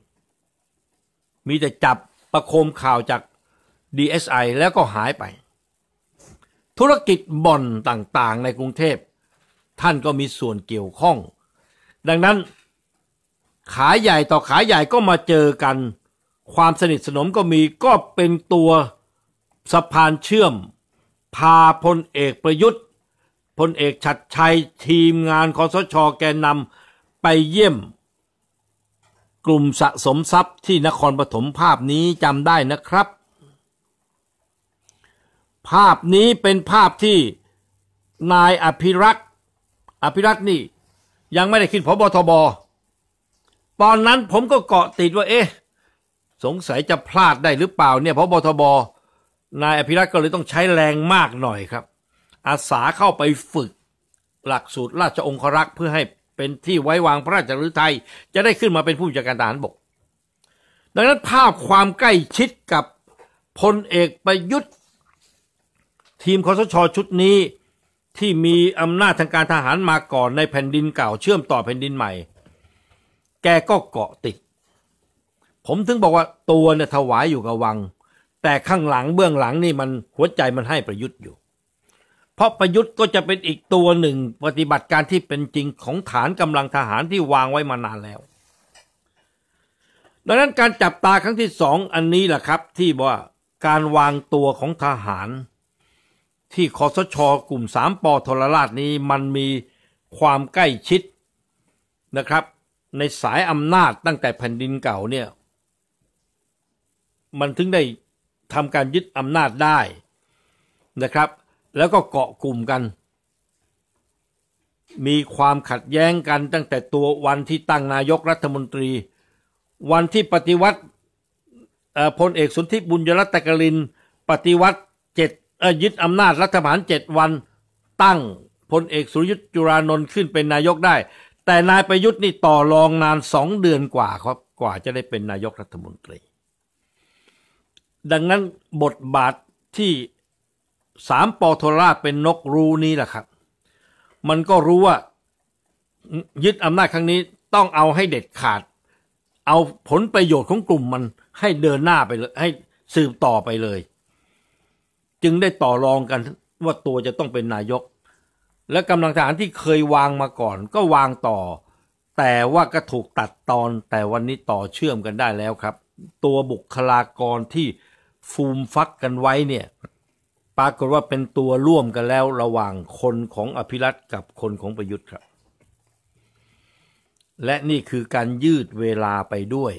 มีแต่จับประโคมข่าวจาก DSI แล้วก็หายไป ธุรกิจบ่อนต่างๆ ในกรุงเทพ ท่านก็มีส่วนเกี่ยวข้อง ดังนั้นขายใหญ่ต่อขายใหญ่ก็มาเจอกัน ความสนิทสนมก็มีก็เป็นตัวสะพานเชื่อม พาพลเอกประยุทธ์พลเอกชัดชัย ทีมงานคอสชอแกนนำ ไปเยี่ยม กลุ่มสะสมทรัพย์ที่นครปฐมภาพนี้จำได้นะครับภาพนี้เป็นภาพที่นายอภิรักษ์อภิรักษ์นี่ยังไม่ได้ขึ้นพบทบ ตอนนั้นผมก็เกาะติดว่าเอ๊ะสงสัยจะพลาดได้หรือเปล่าเนี่ยพบทบ นายอภิรักษ์ก็เลยต้องใช้แรงมากหน่อยครับ อาสาเข้าไปฝึกหลักสูตรราชองครักษ์เพื่อให้เป็นที่ไว้วางพระราชฤทัยจะได้ขึ้นมาเป็นผู้จัดการทหารบกดังนั้นภาพความใกล้ชิดกับพลเอกประยุทธ์ทีมคอสชชุดนี้ที่มีอำนาจทางการทหารมาก่อนในแผ่นดินเก่าเชื่อมต่อแผ่นดินใหม่ แกก็เกาะติด ผมถึงบอกว่าตัวเนี่ยถวายอยู่กับวัง แต่ข้างหลังเบื้องหลังนี่มันหัวใจมันให้ประยุทธ์อยู่ เพราะประยุทธ์ก็จะเป็นอีกตัวหนึ่งปฏิบัติการที่เป็นจริงของฐานกำลังทหารที่วางไว้มานานแล้ว ดังนั้นการจับตาครั้งที่สองอันนี้แหละครับที่ว่าการวางตัวของทหารที่คอสชอกลุ่มสามปอทรราชนี้มันมีความใกล้ชิดนะครับ ในสายอำนาจตั้งแต่แผ่นดินเก่าเนี่ยมันถึงได้ทำการยึดอำนาจได้นะครับ แล้วก็เกาะกลุ่มกัน มีความขัดแย้งกันตั้งแต่ตัววันที่ตั้งนายกรัฐมนตรี วันที่ปฏิวัติพลเอกสุนทิบุญยรัตกรินปฏิวัติยึดอำนาจรัฐบาลเจ็ดวันตั้ง พลเอกสุรยุทธ์จุรานนท์ขึ้นเป็นนายกได้ แต่นายประยุทธ์นี่ต่อรองนานสองเดือนกว่าครับกว่าจะได้เป็นนายกรัฐมนตรี ดังนั้นบทบาทที่สามปอโทราเป็นนกรู้นี้แหละครับ มันก็รู้ว่ายึดอำนาจครั้งนี้ต้องเอาให้เด็ดขาด เอาผลประโยชน์ของกลุ่มมันให้เดินหน้าไปเลยให้สืบต่อไปเลยจึงได้ต่อรองกันว่าตัวจะต้องเป็นนายก และกำลังทหารที่เคยวางมาก่อนก็วางต่อ แต่ว่าก็ถูกตัดตอนแต่วันนี้ต่อเชื่อมกันได้แล้วครับ ตัวบุคลากรที่ฟูมฟักกันไว้เนี่ยปรากฏว่าเป็นตัวร่วมกันแล้วระหว่างคนของอภิรัตกับคนของประยุทธ์ครับ และนี่คือการยืดเวลาไปด้วย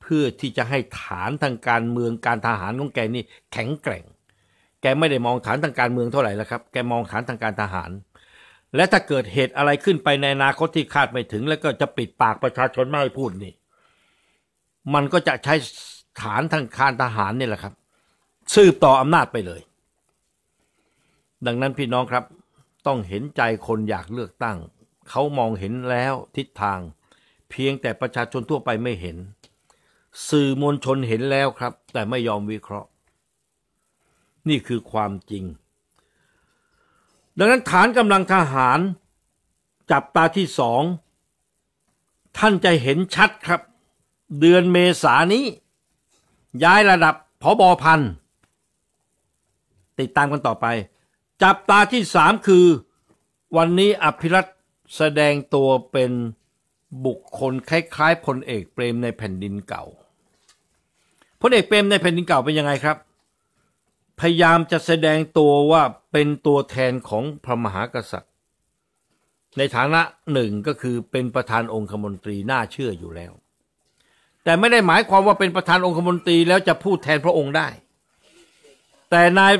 เพื่อที่จะให้ฐานทางการเมืองการทหารของแกนี่แข็งแกร่งแกไม่ได้มองฐานทางการเมืองเท่าไหร่แล้วครับ แกมองฐานทางการทหาร และถ้าเกิดเหตุอะไรขึ้นไปในอนาคตที่คาดไม่ถึง แล้วก็จะปิดปากประชาชนไม่ให้พูดนี่ มันก็จะใช้ฐานทางการทหารนี่แหละครับสืบต่ออำนาจไปเลย ดังนั้นพี่น้องครับต้องเห็นใจคนอยากเลือกตั้งเขามองเห็นแล้วทิศทาง เพียงแต่ประชาชนทั่วไปไม่เห็น สื่อมวลชนเห็นแล้วครับ แต่ไม่ยอมวิเคราะห์นี่คือความจริง ดังนั้นฐานกำลังทหาร จับตาที่สอง ท่านจะเห็นชัดครับ เดือนเมษานี้ ย้ายระดับพอบอพันติดตามกันต่อไป จับตาที่สามคือวันนี้อภิรัตแสดงตัวเป็นบุคคล คล้ายๆพลเอกเปรมในแผ่นดินเก่าพลเอกเปรมในแผ่นดินเก่าเป็นยังไงครับพยายามจะแสดงตัวว่าเป็นตัวแทนของพระมหากษัตริย์ ในฐานะหนึ่งก็คือเป็นประธานองคมนตรีน่าเชื่ออยู่แล้ว แต่ไม่ได้หมายความว่าเป็นประธานองคมนตรีแล้วจะพูดแทนพระองค์ได้ แต่นาย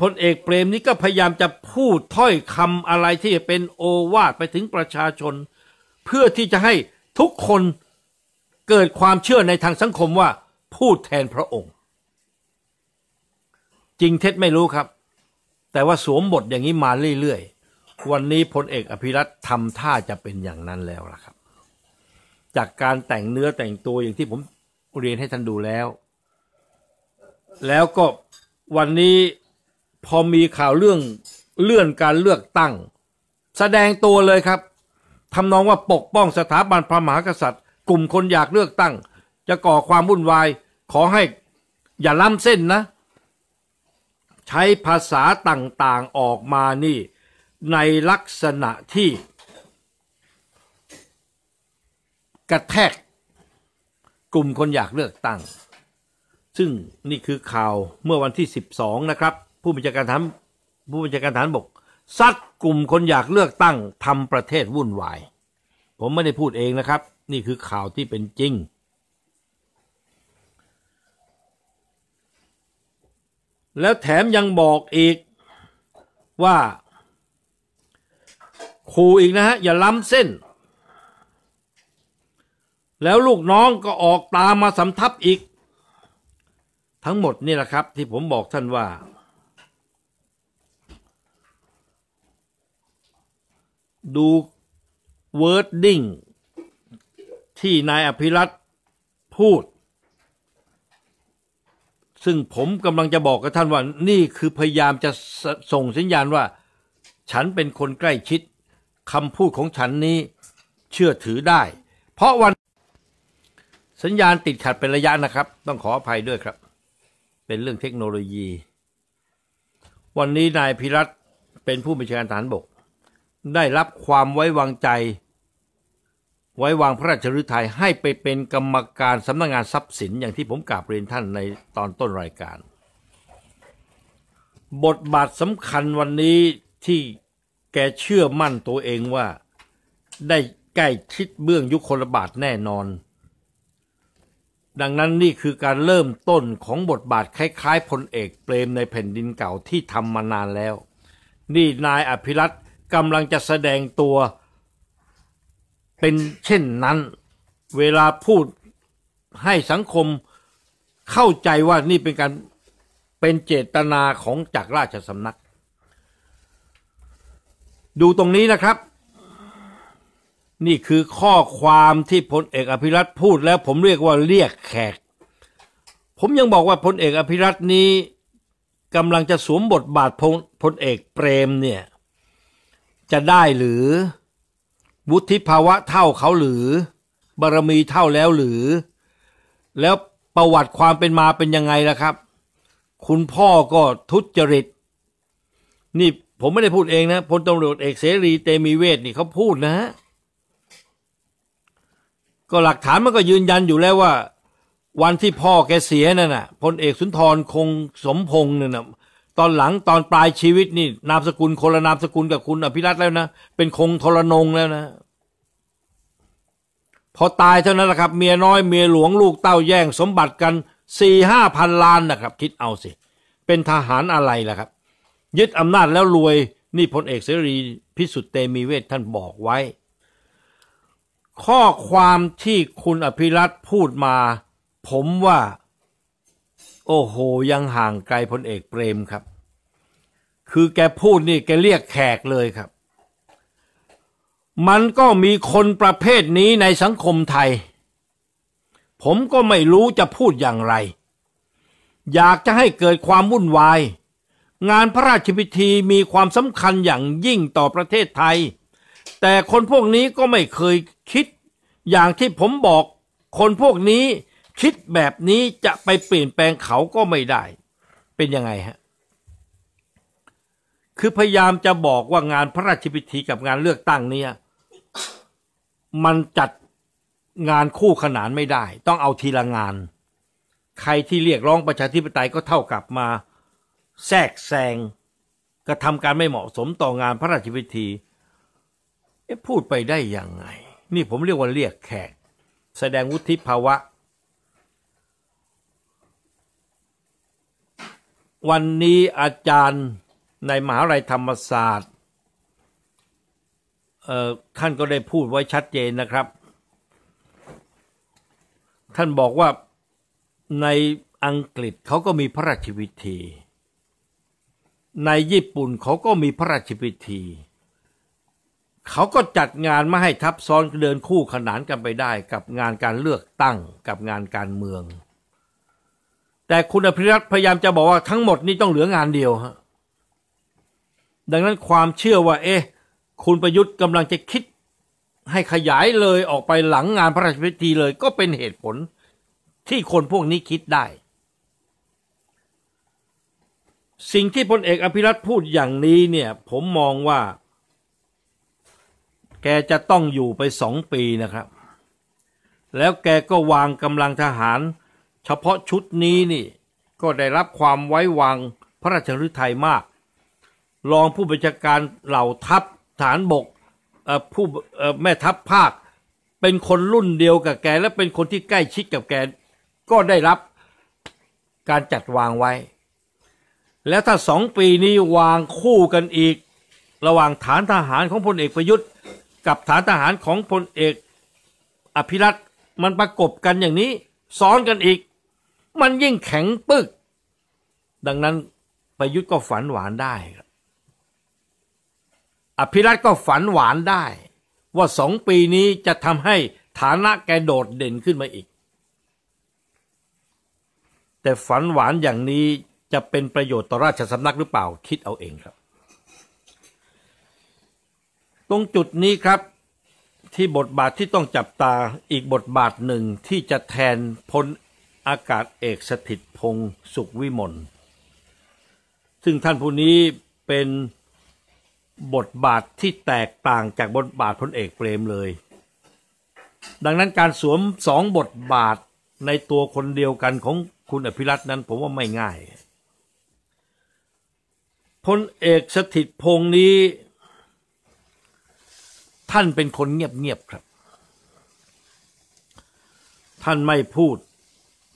พลเอกเปรมนี่ก็พยายามจะพูดถ้อยคำอะไรที่เป็นโอวาทไปถึงประชาชน เพื่อที่จะให้ทุกคนเกิดความเชื่อในทางสังคมว่าพูดแทนพระองค์จริงเท็จไม่รู้ครับ แต่ว่า สวมบทอย่างนี้มาเรื่อย ๆ วันนี้พลเอกอภิรัตทำท่าจะเป็นอย่างนั้นแล้วล่ะครับ จากการแต่งเนื้อแต่งตัวอย่างที่ผมเรียนให้ ท่านดูแล้ว แล้วก็วันนี้พอมีข่าวเรื่องเลื่อนการเลือกตั้ง แสดงตัวเลยครับทำนองว่าปกป้องสถาบันพระมหากษัตริย์ กลุ่มคนอยากเลือกตั้ง จะก่อความวุ่นวายขอให้อย่าล้ำเส้นนะใช้ภาษาต่าง ๆออกมานี่ในลักษณะที่กระแทกกลุ่มคนอยากเลือกตั้ง ซึ่งนี่คือข่าวเมื่อวันที่ 12 นะครับ ผู้บัญชาการฐานผู้บัญชาการฐานบกซัดกลุ่มคนอยากเลือกตั้งทำประเทศวุ่นวาย ผมไม่ได้พูดเองนะครับ นี่คือข่าวที่เป็นจริงแล้วแถมยังบอกอีกว่าขู่อีกนะฮะ อย่าล้ำเส้น แล้วลูกน้องก็ออกตามมาสำทับอีก ทั้งหมดนี่แหละครับที่ผมบอกท่านว่า ดูเวิร์ดดิ้งที่นายอภิรัตพูดซึ่งผมกำลังจะบอกกับท่านว่านี่คือพยายามจะส่งสัญญาณว่า ฉันเป็นคนใกล้ชิดคำพูดของฉันนี้เชื่อถือได้ เพราะวันสัญญาณติดขัดเป็นระยะนะครับ ต้องขออภัยด้วยครับ เป็นเรื่องเทคโนโลยี วันนี้นายพิรัตเป็นผู้บัญชาการฐานบก ได้รับความไว้วางใจไว้วางพระราชฤทัยให้ไปเป็นกรรมการสำนักงงานทรัพย์สินอย่างที่ผมกล่าวเรียนท่านในตอนต้นรายการ บทบาทสำคัญวันนี้ที่แกเชื่อมั่นตัวเองว่าได้ใกล้ชิดเบื้องยุคคนบาทแน่นอน ดังนั้นนี่คือการเริ่มต้นของบทบาทคล้ายๆพลเอก เปรมในแผ่นดินเก่าที่ทำมานานแล้ว นี่นายอภิรัตกำลังจะแสดงตัวเป็นเช่นนั้นเวลาพูดให้สังคมเข้าใจว่านี่เป็นการเป็นเจตนาของจากราชสำนัก ดูตรงนี้นะครับ นี่คือข้อความที่พลเอกอภิรัตพูดแล้วผมเรียกว่าเรียกแขก ผมยังบอกว่าพลเอกอภิรัตนี้กำลังจะสวมบทบาทพลพลเอกเปรมเนี่ย จะได้หรือวุฒิภาวะเท่าเขาหรือบารมีเท่าแล้วหรือ แล้วประวัติความเป็นมาเป็นยังไงล่ะครับ คุณพ่อก็ทุจริต นี่ผมไม่ได้พูดเองนะพลตำรวจเอกเสรีเตมีเวทนี่เขาพูดนะฮะก็หลักฐานมันก็ยืนยันอยู่แล้วว่า วันที่พ่อแกเสียนั่นน่ะพลเอกสุนทรคงสมพงษ์นั่นน่ะตอนหลังตอนปลายชีวิตนี่ นามสกุลคนละนามสกุลกับคุณอภิรัตแล้วนะ เป็นคงทรนงแล้วนะ พอตายเท่านั้นแหละครับ เมียน้อย เมียหลวงลูกเต้าแย่ง สมบัติกันสี่ห้าพันล้านนะครับ คิดเอาสิ เป็นทหารอะไรล่ะครับ ยึดอำนาจแล้วรวย นี่พลเอกเสรี พิสุทธิ์เตมีเวท ท่านบอกไว้ ข้อความที่คุณอภิรัตพูดมาผมว่าโอ้โหยังห่างไกลพลเอกเปรมครับ คือแกพูดนี่แกเรียกแขกเลยครับ มันก็มีคนประเภทนี้ในสังคมไทย ผมก็ไม่รู้จะพูดอย่างไร อยากจะให้เกิดความวุ่นวาย งานพระราชพิธีมีความสำคัญอย่างยิ่งต่อประเทศไทย แต่คนพวกนี้ก็ไม่เคยคิดอย่างที่ผมบอกคนพวกนี้คิดแบบนี้จะไปเปลี่ยนแปลงเขาก็ไม่ได้ เป็นยังไงฮะ คือพยายามจะบอกว่างานพระราชพิธีกับงานเลือกตั้งเนี่ย มันจัดงานคู่ขนานไม่ได้ ต้องเอาทีละงาน ใครที่เรียกร้องประชาธิปไตยก็เท่ากับมาแทรกแซง กระทำการไม่เหมาะสมต่องานพระราชพิธี พูดไปได้ยังไง นี่ผมเรียกว่าเรียกแขก แสดงวุฒิภาวะวันนี้อาจารย์ในมหาวิทยาลัยธรรมศาสตร์ ท่านก็ได้พูดไว้ชัดเจนนะครับ ท่านบอกว่าในอังกฤษเขาก็มีพระราชพิธี ในญี่ปุ่นเขาก็มีพระราชพิธี เขาก็จัดงานมาให้ทับซ้อนเดินคู่ขนานกันไปได้ กับงานการเลือกตั้งกับงานการเมืองแต่คุณอภิรัตพยายามจะบอกว่าทั้งหมดนี้ต้องเหลืองานเดียวฮะดังนั้นความเชื่อว่าเอ๊ะ คุณประยุทธ์กำลังจะคิด ให้ขยายเลยออกไปหลังงานพระราชพิธีเลย ก็เป็นเหตุผลที่คนพวกนี้คิดได้ สิ่งที่พลเอกอภิรัตพูดอย่างนี้เนี่ย ผมมองว่า แกจะต้องอยู่ไปสองปีนะครับ แล้วแกก็วางกำลังทหารเฉพาะชุดนี้นี่ ก็ได้รับความไว้วางพระราชฤทัยมาก รองผู้บัญชาการเหล่าทัพฐานบกผู้แม่ทัพภาคเป็นคนรุ่นเดียวกับแกและเป็นคนที่ใกล้ชิดกับแกก็ได้รับการจัดวางไว้ แล้วถ้าสองปีนี้วางคู่กันอีก ระหว่างฐานทหารของพลเอกประยุทธ์ กับฐานทหารของพลเอก อภิรัตมันประกบกันอย่างนี้ซ้อนกันอีกมันยิ่งแข็งปึกดังนั้นประยุทธ์ก็ฝันหวานได้ครับอภิรัตก็ฝันหวานได้ ว่าสองปีนี้จะทำให้ฐานะแกโดดเด่นขึ้นมาอีก แต่ฝันหวานอย่างนี้จะเป็นประโยชน์ต่อราชสำนักหรือเปล่าคิดเอาเองครับ ตรงจุดนี้ครับที่บทบาทที่ต้องจับตาอีกบทบาทหนึ่งที่จะแทนพลอากาศเอกสถิตพงศสุขวิมลซึ่งท่านผู้นี้เป็นบทบาทที่แตกต่างจากบทบาทพลเอกเปรมเลย ดังนั้นการสวมสองบทบาทในตัวคนเดียวกันของคุณอภิรัตนั้นผมว่าไม่ง่าย พลเอกสถิตพงศ์นี้ท่านเป็นคนเงียบๆครับ ท่านไม่พูด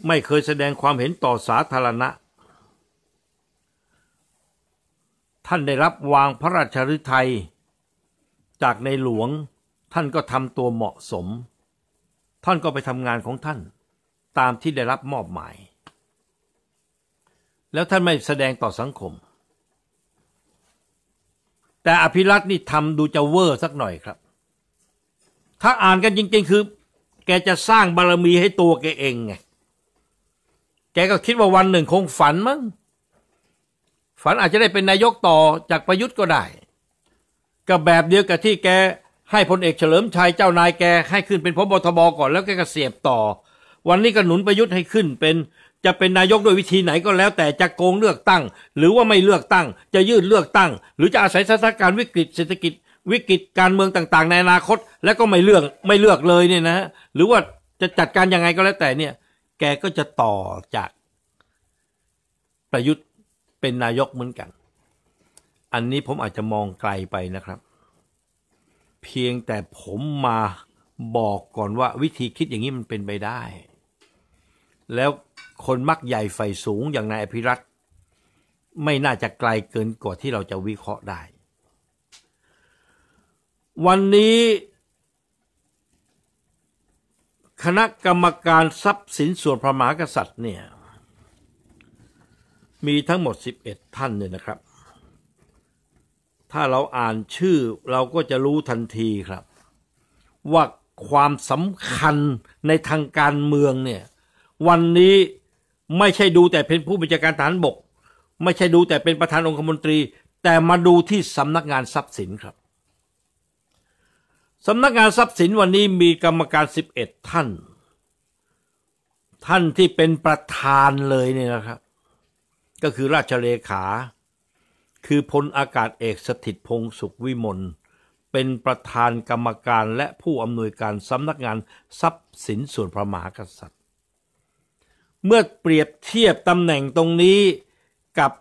ไม่เคยแสดงความเห็นต่อสาธารณะ ท่านได้รับวางพระราชฤทัยจากในหลวง ท่านก็ทำตัวเหมาะสม ท่านก็ไปทำงานของท่านตามที่ได้รับมอบหมาย แล้วท่านไม่แสดงต่อสังคม แต่อภิรัตนี่ทำดูจะเวอร์สักหน่อยครับ ถ้าอ่านกันจริงๆคือ แกจะสร้างบารมีให้ตัวแกเองไงแกก็คิดว่าวันหนึ่งคงฝันมั้งฝันอาจจะได้เป็นนายกต่อจากประยุทธ์ก็ได้ ก็แบบเดียวกับที่แกให้พลเอกเฉลิมชัยเจ้านายแกให้ขึ้นเป็นพบทบก่อนแล้วแกก็เสียบต่อ วันนี้ก็หนุนประยุทธ์ให้ขึ้นเป็น จะเป็นนายกด้วยวิธีไหนก็แล้วแต่จะโกงเลือกตั้ง หรือว่าไม่เลือกตั้ง จะยืดเลือกตั้ง หรือจะอาศัยสถานการณ์วิกฤตเศรษฐกิจ วิกฤตการเมืองต่าง ๆ ในอนาคต แล้วก็ไม่เลือกไม่เลือกเลยเนี่ยนะ หรือว่าจะจัดการยังไงก็แล้วแต่เนี่ยแกก็จะต่อจากประยุทธ์เป็นนายกเหมือนกัน อันนี้ผมอาจจะมองไกลไปนะครับ เพียงแต่ผมมาบอกก่อนว่าวิธีคิดอย่างนี้มันเป็นไปได้ แล้วคนมักใหญ่ไฟสูงอย่างนายอภิรัตไม่น่าจะไกลเกินกว่าที่เราจะวิเคราะห์ได้ วันนี้คณะกรรมการทรัพย์สินส่วนพระมหากษัตริย์เนี่ยมีทั้งหมด 11 ท่านเนี่ยนะครับ ถ้าเราอ่านชื่อเราก็จะรู้ทันทีครับ ว่าความสำคัญในทางการเมืองเนี่ยวันนี้ไม่ใช่ดูแต่เป็นผู้บัญชาการฐานบก ไม่ใช่ดูแต่เป็นประธานองคมนตรี แต่มาดูที่สำนักงานทรัพย์สินครับสำนักงานทรัพย์สินวันนี้มีกรรมการสิบเอ็ดท่าน ท่านที่เป็นประธานเลยเนี่ยนะครับ ก็คือราชเลขา คือพลอากาศเอกสถิตพงศสุขวิมลเป็นประธานกรรมการและผู้อำนวยการสำนักงานทรัพย์สินส่วนพระมหากษัตริย์ เมื่อเปรียบเทียบตำแหน่งตรงนี้กับ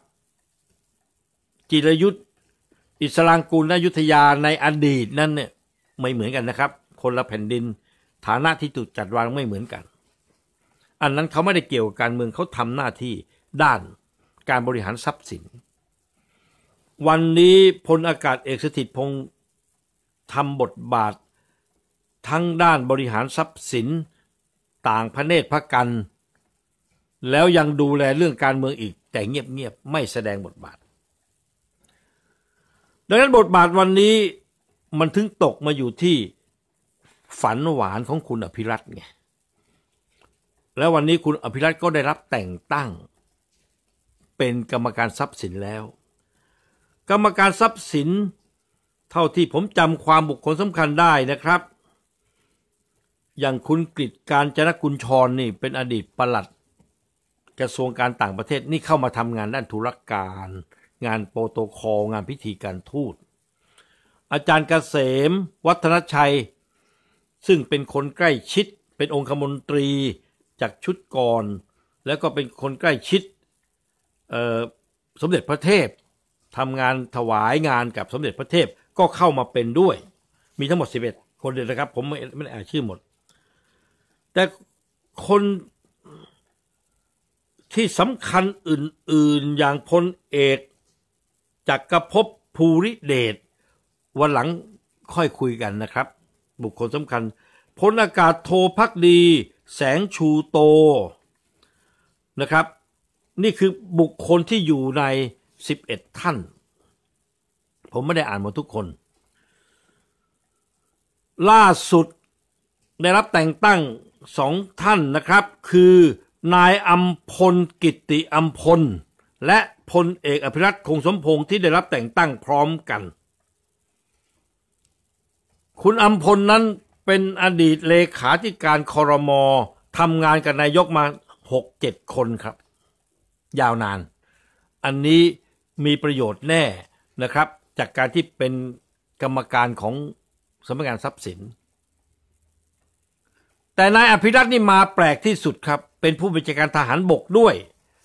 จิรยุทธอิสลางกูลนยุทธยาในอดีตนั้นเนี่ยไม่เหมือนกันนะครับ คนละแผ่นดินฐานะที่ถูกจัดวางไม่เหมือนกัน อันนั้นเขาไม่ได้เกี่ยวกับการเมืองเขาทำหน้าที่ด้านการบริหารทรัพย์สิน วันนี้ พลอากาศเอกสถิตพงษ์ทำบทบาททั้งด้านบริหารทรัพย์สินต่างพระเนตรพระกัน แล้วยังดูแลเรื่องการเมืองอีก แต่เงียบๆไม่แสดงบทบาท ดังนั้นบทบาทวันนี้มันถึงตกมาอยู่ที่ฝันหวานของคุณอภิรัตไง แล้ววันนี้คุณอภิรัตก็ได้รับแต่งตั้งเป็นกรรมการทรัพย์สินแล้ว กรรมการทรัพย์สิน เท่าที่ผมจำความบุคคลสำคัญได้นะครับ อย่างคุณกฤษการจนกุลชรนนี่เป็นอดีตประหลัดกระทรวงการต่างประเทศนี่เข้ามาทำงานด้านธุรการ งานโปรโตโคอลงานพิธีการทูตอาจารย์เกษมวัฒนชัย ซึ่งเป็นคนใกล้ชิดเป็นองคมนตรีจากชุดก่อน แล้วก็เป็นคนใกล้ชิดสมเด็จพระเทพทำงานถวายงานกับสมเด็จพระเทพ ก็เข้ามาเป็นด้วยมีทั้งหมด 11 คนเลยนะครับ ผมไม่ไม่ได้อ่านชื่อหมด แต่คนที่สำคัญอื่นๆอย่างพลเอกจักกรภพภูริเดชวันหลังค่อยคุยกันนะครับ บุคคลสำคัญพลอากาศโทพักดี แสงชูโตนะครับ นี่คือบุคคลที่อยู่ใน 11 ท่าน ผมไม่ได้อ่านหมดทุกคน ล่าสุดได้รับแต่งตั้งสองท่านนะครับ คือนายอัมพลกิติอัมพล และพลเอกอภิรัตคงสมพงศ์ที่ได้รับแต่งตั้งพร้อมกันคุณอัมพลนั้นเป็นอดีตเลขาธิการคอรมอทำงานกับนายกมาหกเจ็ดคนครับ ยาวนาน อันนี้มีประโยชน์แน่นะครับ จากการที่เป็นกรรมการของสำนักงานทรัพย์สิน แต่นายอภิรัตนี่มาแปลกที่สุดครับเป็นผู้บัญชาการทหารบกด้วย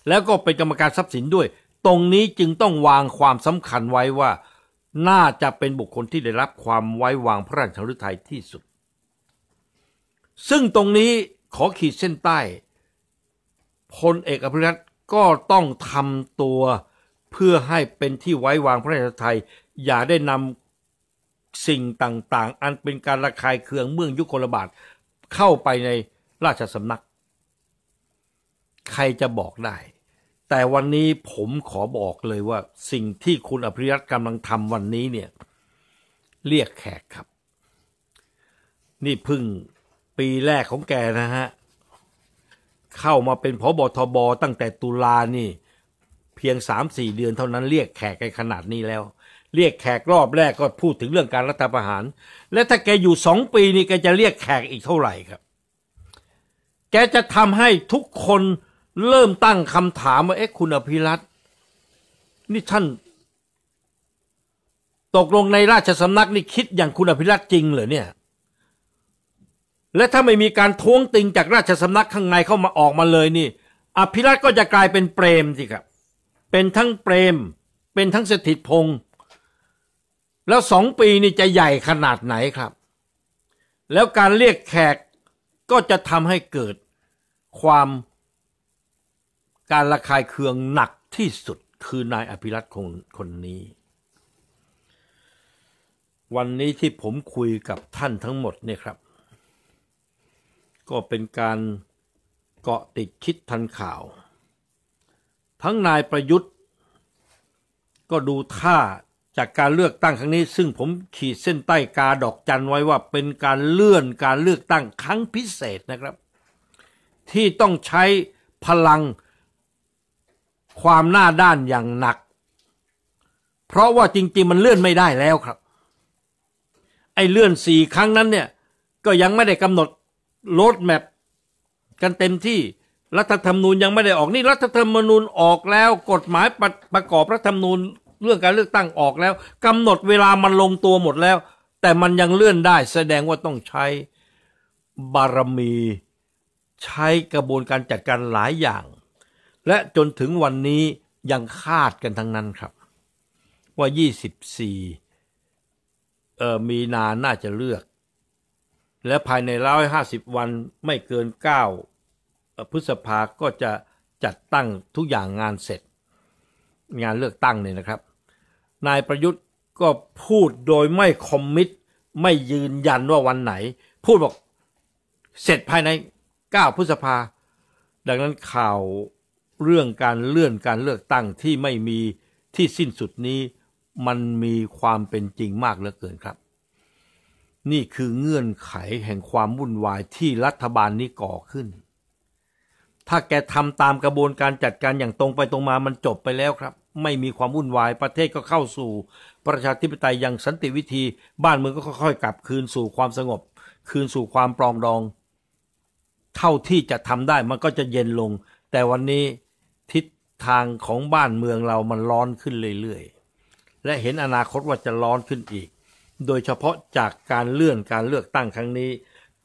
แล้วก็เป็นกรรมการทรัพย์สินด้วย ตรงนี้จึงต้องวางความสำคัญไว้ว่าน่าจะเป็นบุคคลที่ได้รับความไว้วางพระราชฤทัยที่สุด ซึ่งตรงนี้ขอขีดเส้นใต้พลเอกอภิรัตก็ต้องทำตัวเพื่อให้เป็นที่ไว้วางพระราชทัย อย่าได้นำสิ่งต่างๆ อันเป็นการระคายเคืองเมืองยุคลบาทเข้าไปในราชสำนัก ใครจะบอกได้แต่วันนี้ผมขอบอกเลยว่า สิ่งที่คุณอภิรัตกำลังทำวันนี้เนี่ยเรียกแขกครับ นี่พึ่งปีแรกของแกนะฮะ เข้ามาเป็นพบทบตั้งแต่ตุลานี่ เพียงสามสี่เดือนเท่านั้นเรียกแขกไปขนาดนี้แล้ว เรียกแขกรอบแรกก็พูดถึงเรื่องการรัฐประหาร และถ้าแกอยู่สองปีนี่แกจะเรียกแขกอีกเท่าไหร่ครับ แกจะทำให้ทุกคนเริ่มตั้งคำถามว่าเอ๊ะคุณอภิรัตนี่ท่านตกลงในราชสำนักนี่คิดอย่างคุณอภิรัตจริงเหรอเนี่ยและถ้าไม่มีการท้วงติงจากราชสำนักข้างในเข้ามาออกมาเลยนี่ อภิรัตก็จะกลายเป็นเปรมสิครับเป็นทั้งเปรมเป็นทั้งสถิตพงศ์แล้วสองปีนี่จะใหญ่ขนาดไหนครับ แล้วการเรียกแขกก็จะทำให้เกิดความการระคายเคืองหนักที่สุดคือนายอภิรัตคนคนนี้ วันนี้ที่ผมคุยกับท่านทั้งหมดเนี่ยครับ ก็เป็นการเกาะติดคิดทันข่าว ทั้งนายประยุทธ์ก็ดูท่าจากการเลือกตั้งครั้งนี้ ซึ่งผมขีดเส้นใต้กาดอกจันไว้ว่าเป็นการเลื่อนการเลือกตั้งครั้งพิเศษนะครับ ที่ต้องใช้พลังความหน้าด้านอย่างหนัก เพราะว่าจริงๆมันเลื่อนไม่ได้แล้วครับ ไอ้เลื่อนสี่ครั้งนั้นเนี่ย ก็ยังไม่ได้กำหนดโรดแมพกันเต็มที่ รัฐธรรมนูญยังไม่ได้ออกนี่รัฐธรรมนูญออกแล้ว กฎหมายประประกอบรัฐธรรมนูญเรื่องการเลือกตั้งออกแล้ว กำหนดเวลามันลงตัวหมดแล้ว แต่มันยังเลื่อนได้ แสดงว่าต้องใช้บารมีใช้กระบวนการจัดการหลายอย่างและจนถึงวันนี้ยังคาดกัน ทั้ง นั้นครับ ว่า 24เอ่อมีนา น่าจะเลือก และ ภายใน 150 วันไม่เกิน 9พฤษภา ก็จะจัดตั้งทุกอย่างงานเสร็จงานเลือกตั้งเนี่ยนะครับ นายประยุทธ์ก็พูดโดยไม่คอมมิตไม่ยืนยันว่าวันไหน พูดบอกเสร็จภายใน 9 พฤษภา ดังนั้นข่าวเรื่องการเลื่อนการเลือกตั้งที่ไม่มีที่สิ้นสุดนี้ มันมีความเป็นจริงมากเหลือเกินครับ นี่คือเงื่อนไขแห่งความวุ่นวายที่รัฐบาลนี้ก่อขึ้น ถ้าแกทำตามกระบวนการจัดการอย่างตรงไปตรงมามันจบไปแล้วครับ ไม่มีความวุ่นวาย ประเทศก็เข้าสู่ประชาธิปไตยอย่างสันติวิธี บ้านเมืองก็ค่อย ๆกลับคืนสู่ความสงบ คืนสู่ความปรองดอง เท่าที่จะทำได้มันก็จะเย็นลง แต่วันนี้ทางของบ้านเมืองเรามันร้อนขึ้นเรื่อยๆ และเห็นอนาคตว่าจะร้อนขึ้นอีก โดยเฉพาะจากการเลื่อนการเลือกตั้งครั้งนี้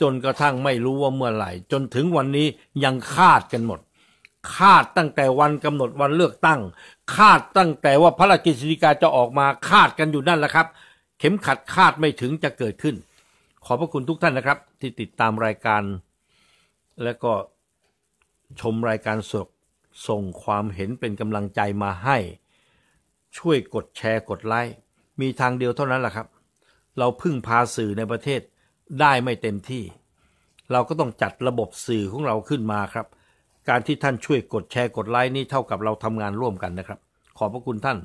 จนกระทั่งไม่รู้ว่าเมื่อไหร่ จนถึงวันนี้ยังคาดกันหมด คาดตั้งแต่วันกำหนดวันเลือกตั้ง คาดตั้งแต่ว่าพระราชกฤษฎีกาจะออกมาคาดกันอยู่นั่นแหละครับ เข็มขัดคาดไม่ถึงจะเกิดขึ้น ขอบพระคุณทุกท่านนะครับที่ติดตามรายการ และก็ชมรายการสดส่งความเห็นเป็นกำลังใจมาให้ ช่วยกดแชร์กดไลค์มีทางเดียวเท่านั้นแหละครับ เราพึ่งพาสื่อในประเทศได้ไม่เต็มที่ เราก็ต้องจัดระบบสื่อของเราขึ้นมาครับ การที่ท่านช่วยกดแชร์กดไลค์นี่เท่ากับเราทำงานร่วมกันนะครับ ขอบพระคุณท่าน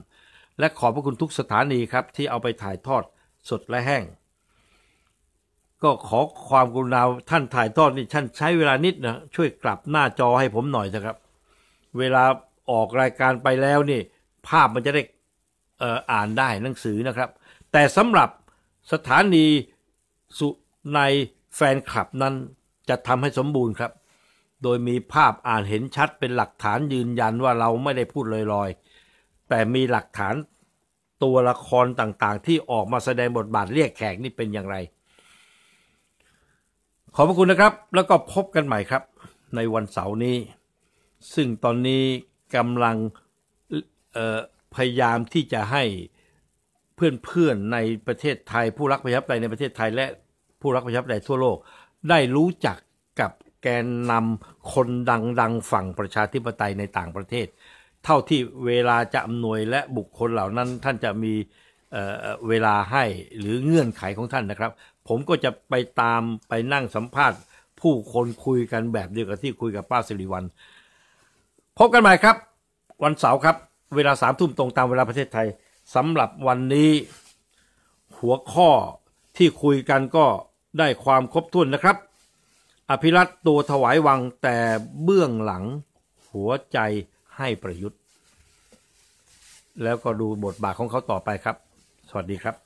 และขอบพระคุณทุกสถานีครับ ที่เอาไปถ่ายทอด สดและแห้ง ก็ขอความกรุณาท่านถ่ายทอดนี่ท่านใช้เวลานิดนะช่วยกลับหน้าจอให้ผมหน่อยนะครับเวลาออกรายการไปแล้วนี่ ภาพมันจะได้อ่านได้หนังสือนะครับ แต่สำหรับสถานีสุในแฟนคลับนั้นจะทำให้สมบูรณ์ครับ โดยมีภาพอ่านเห็นชัด เป็นหลักฐานยืนยันว่าเราไม่ได้พูดลอยๆ แต่มีหลักฐานตัวละครต่างๆ ที่ออกมาแสดงบทบาทเรียกแขกนี่เป็นอย่างไร ขอบพระคุณนะครับ แล้วก็พบกันใหม่ครับในวันเสาร์นี้ซึ่งตอนนี้กำลังพยายามที่จะให้เพื่อนๆในประเทศไทย ผู้รักประชาธิปไตยในประเทศไทย และผู้รักประชาธิปไตยทั่วโลก ได้รู้จักกับแกนนำคนดังๆฝั่งประชาธิปไตยในต่างประเทศ เท่าที่เวลาจะอำนวยและบุคคลเหล่านั้น ท่านจะมีเเวลาให้หรือเงื่อนไขของท่านนะครับ ผมก็จะไปตามไปนั่งสัมภาษณ์ผู้คนคุยกันแบบเดียวกับที่คุยกับป้าสิริวัลพบกันใหม่ครับ วันเสาร์ครับ เวลาสามทุ่มตรงตามเวลาประเทศไทยสำหรับวันนี้ หัวข้อที่คุยกันก็ได้ความครบถ้วนนะครับ อภิรัตตัวถวายวังแต่เบื้องหลัง หัวใจให้ประยุทธ์แล้วก็ดูบทบาทของเขาต่อไปครับ สวัสดีครับ